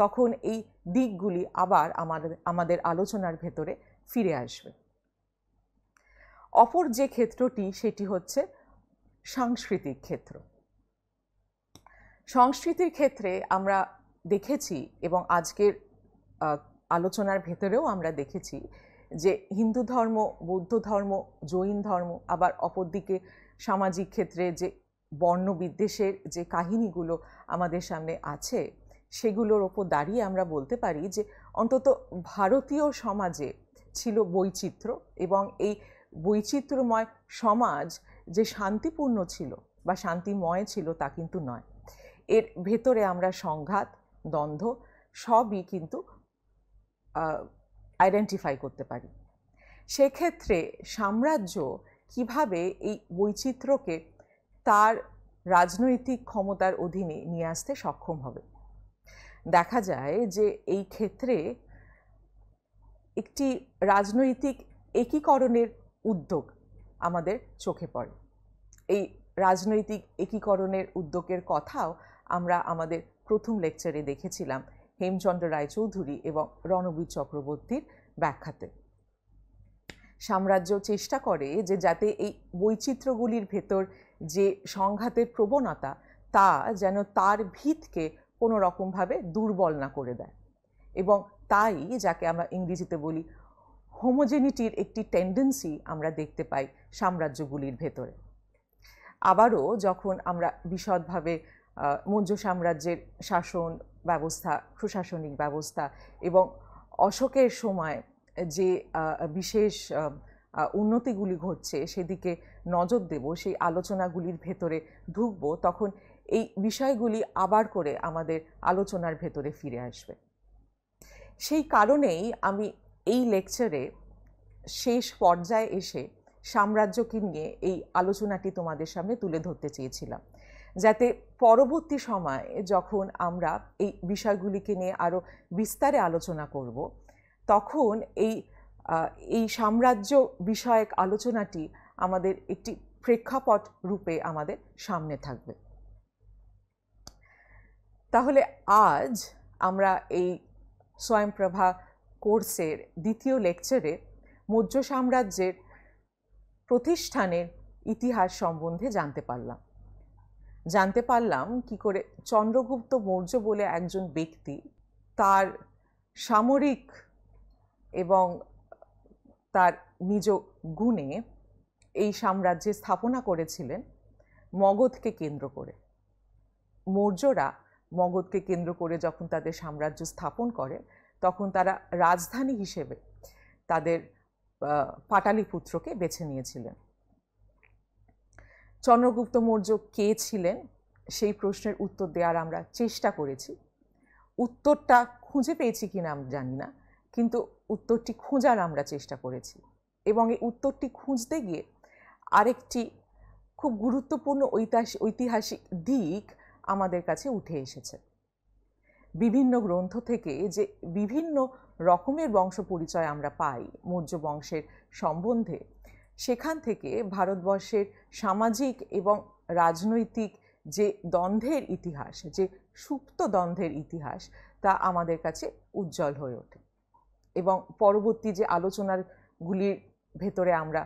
Speaker 1: তখন এই দিকগুলি আবার আমাদের আমাদের আলোচনার ভেতরে ফিরে আসবে অপর যে ক্ষেত্রটি সেটি হচ্ছে সাংস্কৃতিক ক্ষেত্র সংস্কৃতির ক্ষেত্রে আমরা দেখেছি এবং আজকের আলোচনার ভেতরেও আমরা দেখেছি যে হিন্দু ধর্ম বৌদ্ধ ধর্ম জৈন ধর্ম আবার অপরদিকে সামাজিক ক্ষেত্রে যে বর্ণ বিদ্বেষের যে কাহিনীগুলো আমাদের সামনে আছে সেগুলোর ওপর দাঁড়িয়ে আমরা বলতে পারি যে অন্তত ভারতীয় সমাজে ছিল বৈচিত্র্য এবং এই বৈচিত্র্যময় সমাজ যে শান্তিপূর্ণ ছিল বা শান্তিময় ছিল তা কিন্তু নয় এর ভেতরে আমরা সংঘাত দ্বন্দ্ব সবই কিন্তু আইডেন্টিফাই করতে পারি সেক্ষেত্রে সাম্রাজ্য কিভাবে এই বৈচিত্র্যকে তার রাজনৈতিক ক্ষমতার অধীনে নিয়ে আসতে সক্ষম হবে দেখা যায় যে এই ক্ষেত্রে একটি রাজনৈতিক একীকরণের উদ্যোগ আমাদের চোখে পড়ে এই রাজনৈতিক একীকরণের উদ্যোগের কথাও আমরা আমাদের প্রথম লেকচারে দেখেছিলাম হেমচন্দ্র রায়চৌধুরী এবং রণবীর চক্রবর্তীর ব্যাখ্যাতে সাম্রাজ্য চেষ্টা করে যে যাতে এই বৈচিত্র্যগুলির ভেতর যে সংঘাতের প্রবণতা তা যেন তার ভিতকে কোনো রকমভাবে দুর্বল না করে দেয় এবং তাই যাকে আমরা ইংরেজিতে বলি হোমোজেনিটির একটি টেন্ডেন্সি আমরা দেখতে পাই সাম্রাজ্যগুলির ভেতরে আবারও যখন আমরা বিশদভাবে মৌর্য সাম্রাজ্যের শাসন ব্যবস্থা প্রশাসনিক ব্যবস্থা এবং অশোকের সময় যে বিশেষ উন্নতিগুলি ঘটছে সেদিকে নজর দেব সেই আলোচনাগুলির ভেতরে ঢুকব তখন এই বিষয়গুলি আবার করে আমাদের আলোচনার ভেতরে ফিরে আসবে সেই কারণেই আমি এই লেকচারে শেষ পর্যায়ে এসে সাম্রাজ্যকে নিয়ে এই আলোচনাটি তোমাদের সামনে তুলে ধরতে চেয়েছিলাম যাতে পরবর্তী সময়ে যখন আমরা এই বিষয়গুলিকে নিয়ে আরও বিস্তারে আলোচনা করব তখন এই এই সাম্রাজ্য বিষয়ক আলোচনাটি আমাদের একটি প্রেক্ষাপট রূপে আমাদের সামনে থাকবে তাহলে আজ আমরা এই স্বয়ংপ্রভা কোর্সের দ্বিতীয় লেকচারে মৌর্য সাম্রাজ্যের প্রতিষ্ঠানের ইতিহাস সম্বন্ধে জানতে পারলাম জানতে পারলাম কি করে চন্দ্রগুপ্ত মৌর্য বলে একজন ব্যক্তি তার সামরিক এবং তার নিজ গুণে এই সাম্রাজ্যে স্থাপনা করেছিলেন মগধকে কেন্দ্র করে মৌর্যরা মগধকে কেন্দ্র করে যখন তাদের সাম্রাজ্য স্থাপন করে তখন তারা রাজধানী হিসেবে তাদের পাটালিপুত্রকে বেছে নিয়েছিলেন চন্দ্রগুপ্ত মৌর্য কে ছিলেন সেই প্রশ্নের উত্তর দেওয়ার আমরা চেষ্টা করেছি উত্তরটা খুঁজে পেয়েছি কি না জানি না কিন্তু উত্তরটি খোঁজার আমরা চেষ্টা করেছি এবং এই উত্তরটি খুঁজতে গিয়ে আরেকটি খুব গুরুত্বপূর্ণ ঐতিহাসিক দিক আমাদের কাছে উঠে এসেছে বিভিন্ন গ্রন্থ থেকে যে বিভিন্ন রকমের বংশ পরিচয় আমরা পাই মৌর্য বংশের সম্বন্ধে সেখান থেকে ভারতবর্ষের সামাজিক এবং রাজনৈতিক যে দ্বন্দ্বের ইতিহাস যে সুপ্ত দ্বন্দ্বের ইতিহাস তা আমাদের কাছে উজ্জ্বল হয়ে ওঠে এবং পরবর্তী যে আলোচনারগুলির ভেতরে আমরা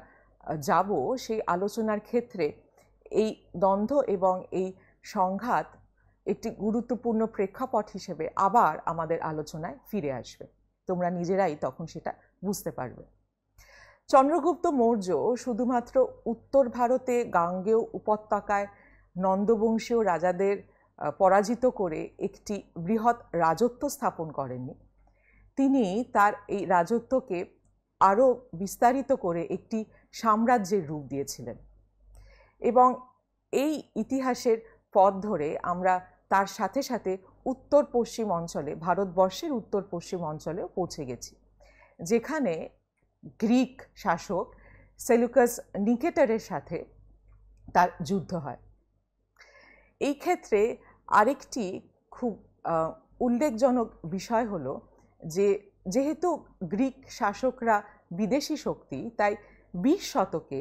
Speaker 1: যাব সেই আলোচনার ক্ষেত্রে এই দ্বন্দ্ব এবং এই সংঘাত একটি গুরুত্বপূর্ণ প্রেক্ষাপট হিসেবে আবার আমাদের আলোচনায় ফিরে আসবে তোমরা নিজেরাই তখন সেটা বুঝতে পারবে চন্দ্রগুপ্ত মৌর্য শুধুমাত্র উত্তর ভারতে গাঙ্গেয় উপত্যকায় নন্দবংশীয় রাজাদের পরাজিত করে একটি বৃহৎ রাজত্ব স্থাপন করেননি তিনি তার এই রাজত্বকে আরও বিস্তারিত করে একটি সাম্রাজ্যের রূপ দিয়েছিলেন এবং এই ইতিহাসের পথ ধরে আমরা তার সাথে সাথে উত্তর পশ্চিম অঞ্চলে ভারতবর্ষের উত্তর পশ্চিম অঞ্চলেও পৌঁছে গেছি যেখানে গ্রিক শাসক সেলুকাস নিকেটারের সাথে তার যুদ্ধ হয় এই ক্ষেত্রে আরেকটি খুব উল্লেখজনক বিষয় হলো যে যেহেতু গ্রিক শাসকরা বিদেশি শক্তি তাই বিশ শতকে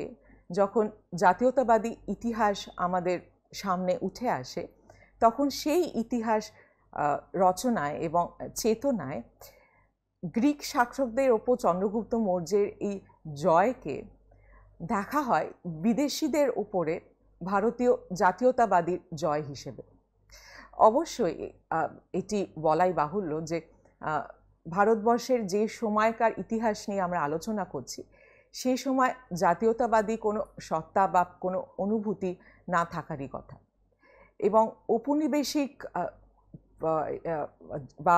Speaker 1: যখন জাতীয়তাবাদী ইতিহাস আমাদের সামনে উঠে আসে তখন সেই ইতিহাস রচনায় এবং চেতনায় গ্রিক শাসকদের ওপর চন্দ্রগুপ্ত মৌর্যের এই জয়কে দেখা হয় বিদেশিদের ওপরে ভারতীয় জাতীয়তাবাদীর জয় হিসেবে অবশ্যই এটি বলাই বাহুল্য যে ভারতবর্ষের যে সময়কার ইতিহাস নিয়ে আমরা আলোচনা করছি সেই সময় জাতীয়তাবাদী কোনো সত্তা বা কোনো অনুভূতি না থাকারই কথা এবং ঔপনিবেশিক বা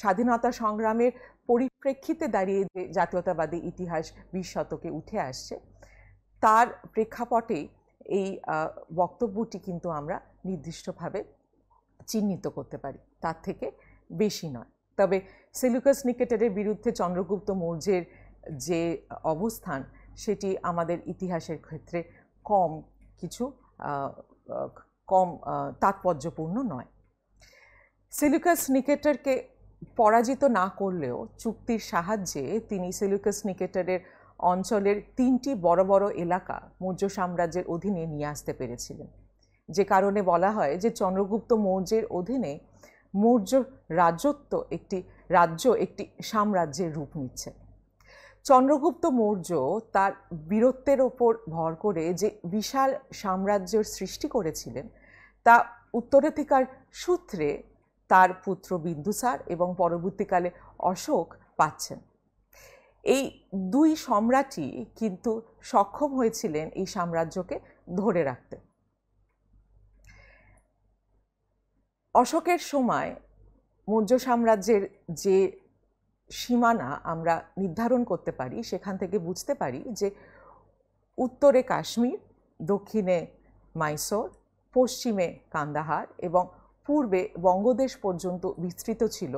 Speaker 1: স্বাধীনতা সংগ্রামের পরিপ্রেক্ষিতে দাঁড়িয়ে যে জাতীয়তাবাদী ইতিহাস বিশ শতকে উঠে আসছে তার প্রেক্ষাপটে এই বক্তব্যটি কিন্তু আমরা নির্দিষ্টভাবে চিহ্নিত করতে পারি তার থেকে বেশি নয় তবে সেলুকাস নিকেটারের বিরুদ্ধে চন্দ্রগুপ্ত মৌর্যের যে অবস্থান সেটি আমাদের ইতিহাসের ক্ষেত্রে কম কিছু কম তাৎপর্যপূর্ণ নয় সেলুকাস নিকেটারকে পরাজিত না করলেও চুক্তির সাহায্যে তিনি সেলুকাস নিকেটারের অঞ্চলের তিনটি বড় বড় এলাকা মৌর্য সাম্রাজ্যের অধীনে নিয়ে আসতে পেরেছিলেন যে কারণে বলা হয় যে চন্দ্রগুপ্ত মৌর্যের অধীনে মৌর্য রাজত্ব একটি রাজ্য একটি সাম্রাজ্যের রূপ নিচ্ছে চন্দ্রগুপ্ত মৌর্য তার বীরত্বের ওপর ভর করে যে বিশাল সাম্রাজ্যের সৃষ্টি করেছিলেন তা উত্তরাধিকার সূত্রে তার পুত্র বিন্দুসার এবং পরবর্তীকালে অশোক পাচ্ছেন এই দুই সম্রাটই কিন্তু সক্ষম হয়েছিলেন এই সাম্রাজ্যকে ধরে রাখতে অশোকের সময় মৌর্য সাম্রাজ্যের যে সীমানা আমরা নির্ধারণ করতে পারি সেখান থেকে বুঝতে পারি যে উত্তরে কাশ্মীর দক্ষিণে মাইসোর পশ্চিমে কান্দাহার এবং পূর্বে বঙ্গদেশ পর্যন্ত বিস্তৃত ছিল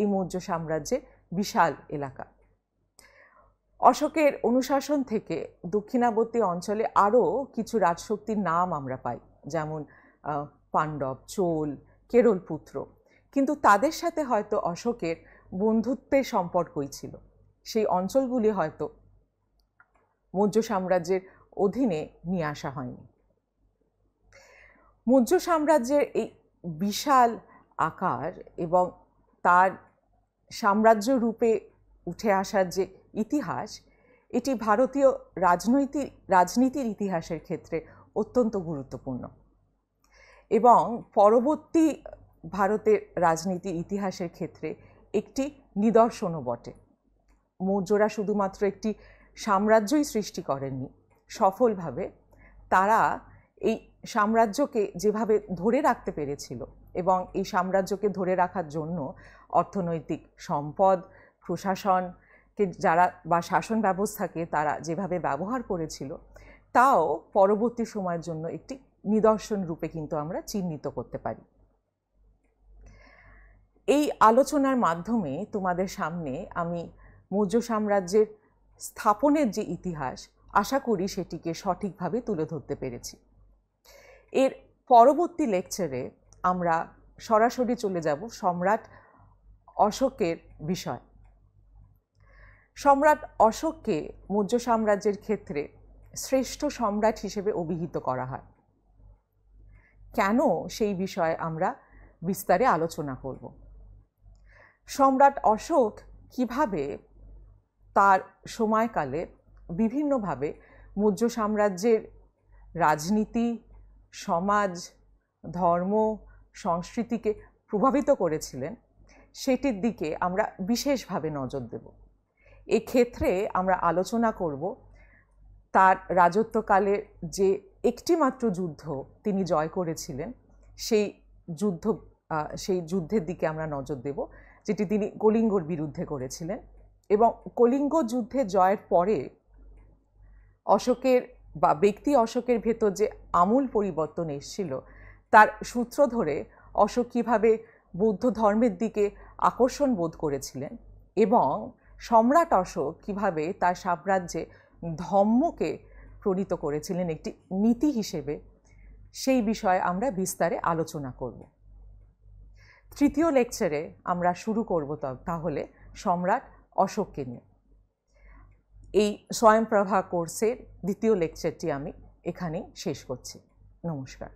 Speaker 1: এই মৌর্য সাম্রাজ্যের বিশাল এলাকা অশোকের অনুশাসন থেকে দক্ষিণাবর্তী অঞ্চলে আরও কিছু রাজশক্তির নাম আমরা পাই যেমন পাণ্ডব চোল কেরল পুত্র কিন্তু তাদের সাথে হয়তো অশোকের বন্ধুত্বের সম্পর্কই ছিল সেই অঞ্চলগুলি হয়তো মৌর্য সাম্রাজ্যের অধীনে নিয়ে আসা হয়নি মৌর্য সাম্রাজ্যের এই বিশাল আকার এবং তার সাম্রাজ্য রূপে উঠে আসার যে ইতিহাস এটি ভারতীয় রাজনৈতিক রাজনীতির ইতিহাসের ক্ষেত্রে অত্যন্ত গুরুত্বপূর্ণ এবং পরবর্তী ভারতের রাজনীতির ইতিহাসের ক্ষেত্রে একটি নিদর্শনও বটে মৌর্যরা শুধুমাত্র একটি সাম্রাজ্যই সৃষ্টি করেননি সফলভাবে তারা এই সাম্রাজ্যকে যেভাবে ধরে রাখতে পেরেছিল এবং এই সাম্রাজ্যকে ধরে রাখার জন্য অর্থনৈতিক সম্পদ প্রশাসনকে যারা বা শাসন ব্যবস্থাকে তারা যেভাবে ব্যবহার করেছিল তাও পরবর্তী সময়ের জন্য একটি নিদর্শন রূপে কিন্তু আমরা চিহ্নিত করতে পারি এই আলোচনার মাধ্যমে তোমাদের সামনে আমি মৌর্য সাম্রাজ্যের স্থাপনের যে ইতিহাস আশা করি সেটিকে সঠিকভাবে তুলে ধরতে পেরেছি এর পরবর্তী লেকচারে আমরা সরাসরি চলে যাব সম্রাট অশোকের বিষয় সম্রাট অশোককে মৌর্য সাম্রাজ্যের ক্ষেত্রে শ্রেষ্ঠ সম্রাট হিসেবে অভিহিত করা হয় কেন সেই বিষয়ে আমরা বিস্তারে আলোচনা করব সম্রাট অশোক কিভাবে তার সময়কালে বিভিন্নভাবে মৌর্য সাম্রাজ্যের রাজনীতি সমাজ ধর্ম সংস্কৃতিকে প্রভাবিত করেছিলেন সেটির দিকে আমরা বিশেষভাবে নজর দেব এক্ষেত্রে আমরা আলোচনা করব তার রাজত্বকালের যে একটিমাত্র যুদ্ধ তিনি জয় করেছিলেন সেই যুদ্ধ সেই যুদ্ধের দিকে আমরা নজর দেব যেটি তিনি কলিঙ্গর বিরুদ্ধে করেছিলেন এবং কলিঙ্গ যুদ্ধে জয়ের পরে অশোকের বা ব্যক্তি অশোকের ভেতর যে আমূল পরিবর্তন এসেছিল তার সূত্র ধরে অশোক কীভাবে বৌদ্ধ ধর্মের দিকে আকর্ষণ বোধ করেছিলেন এবং সম্রাট অশোক কীভাবে তার সাম্রাজ্যে ধম্মকে প্রণীত করেছিলেন একটি নীতি হিসেবে সেই বিষয়ে আমরা বিস্তারে আলোচনা করব তৃতীয় লেকচারে আমরা শুরু করব তাহলে সম্রাট অশোককে নিয়ে এই স্বয়ংপ্রভা কোর্সের দ্বিতীয় লেকচারটি আমি এখানেই শেষ করছি নমস্কার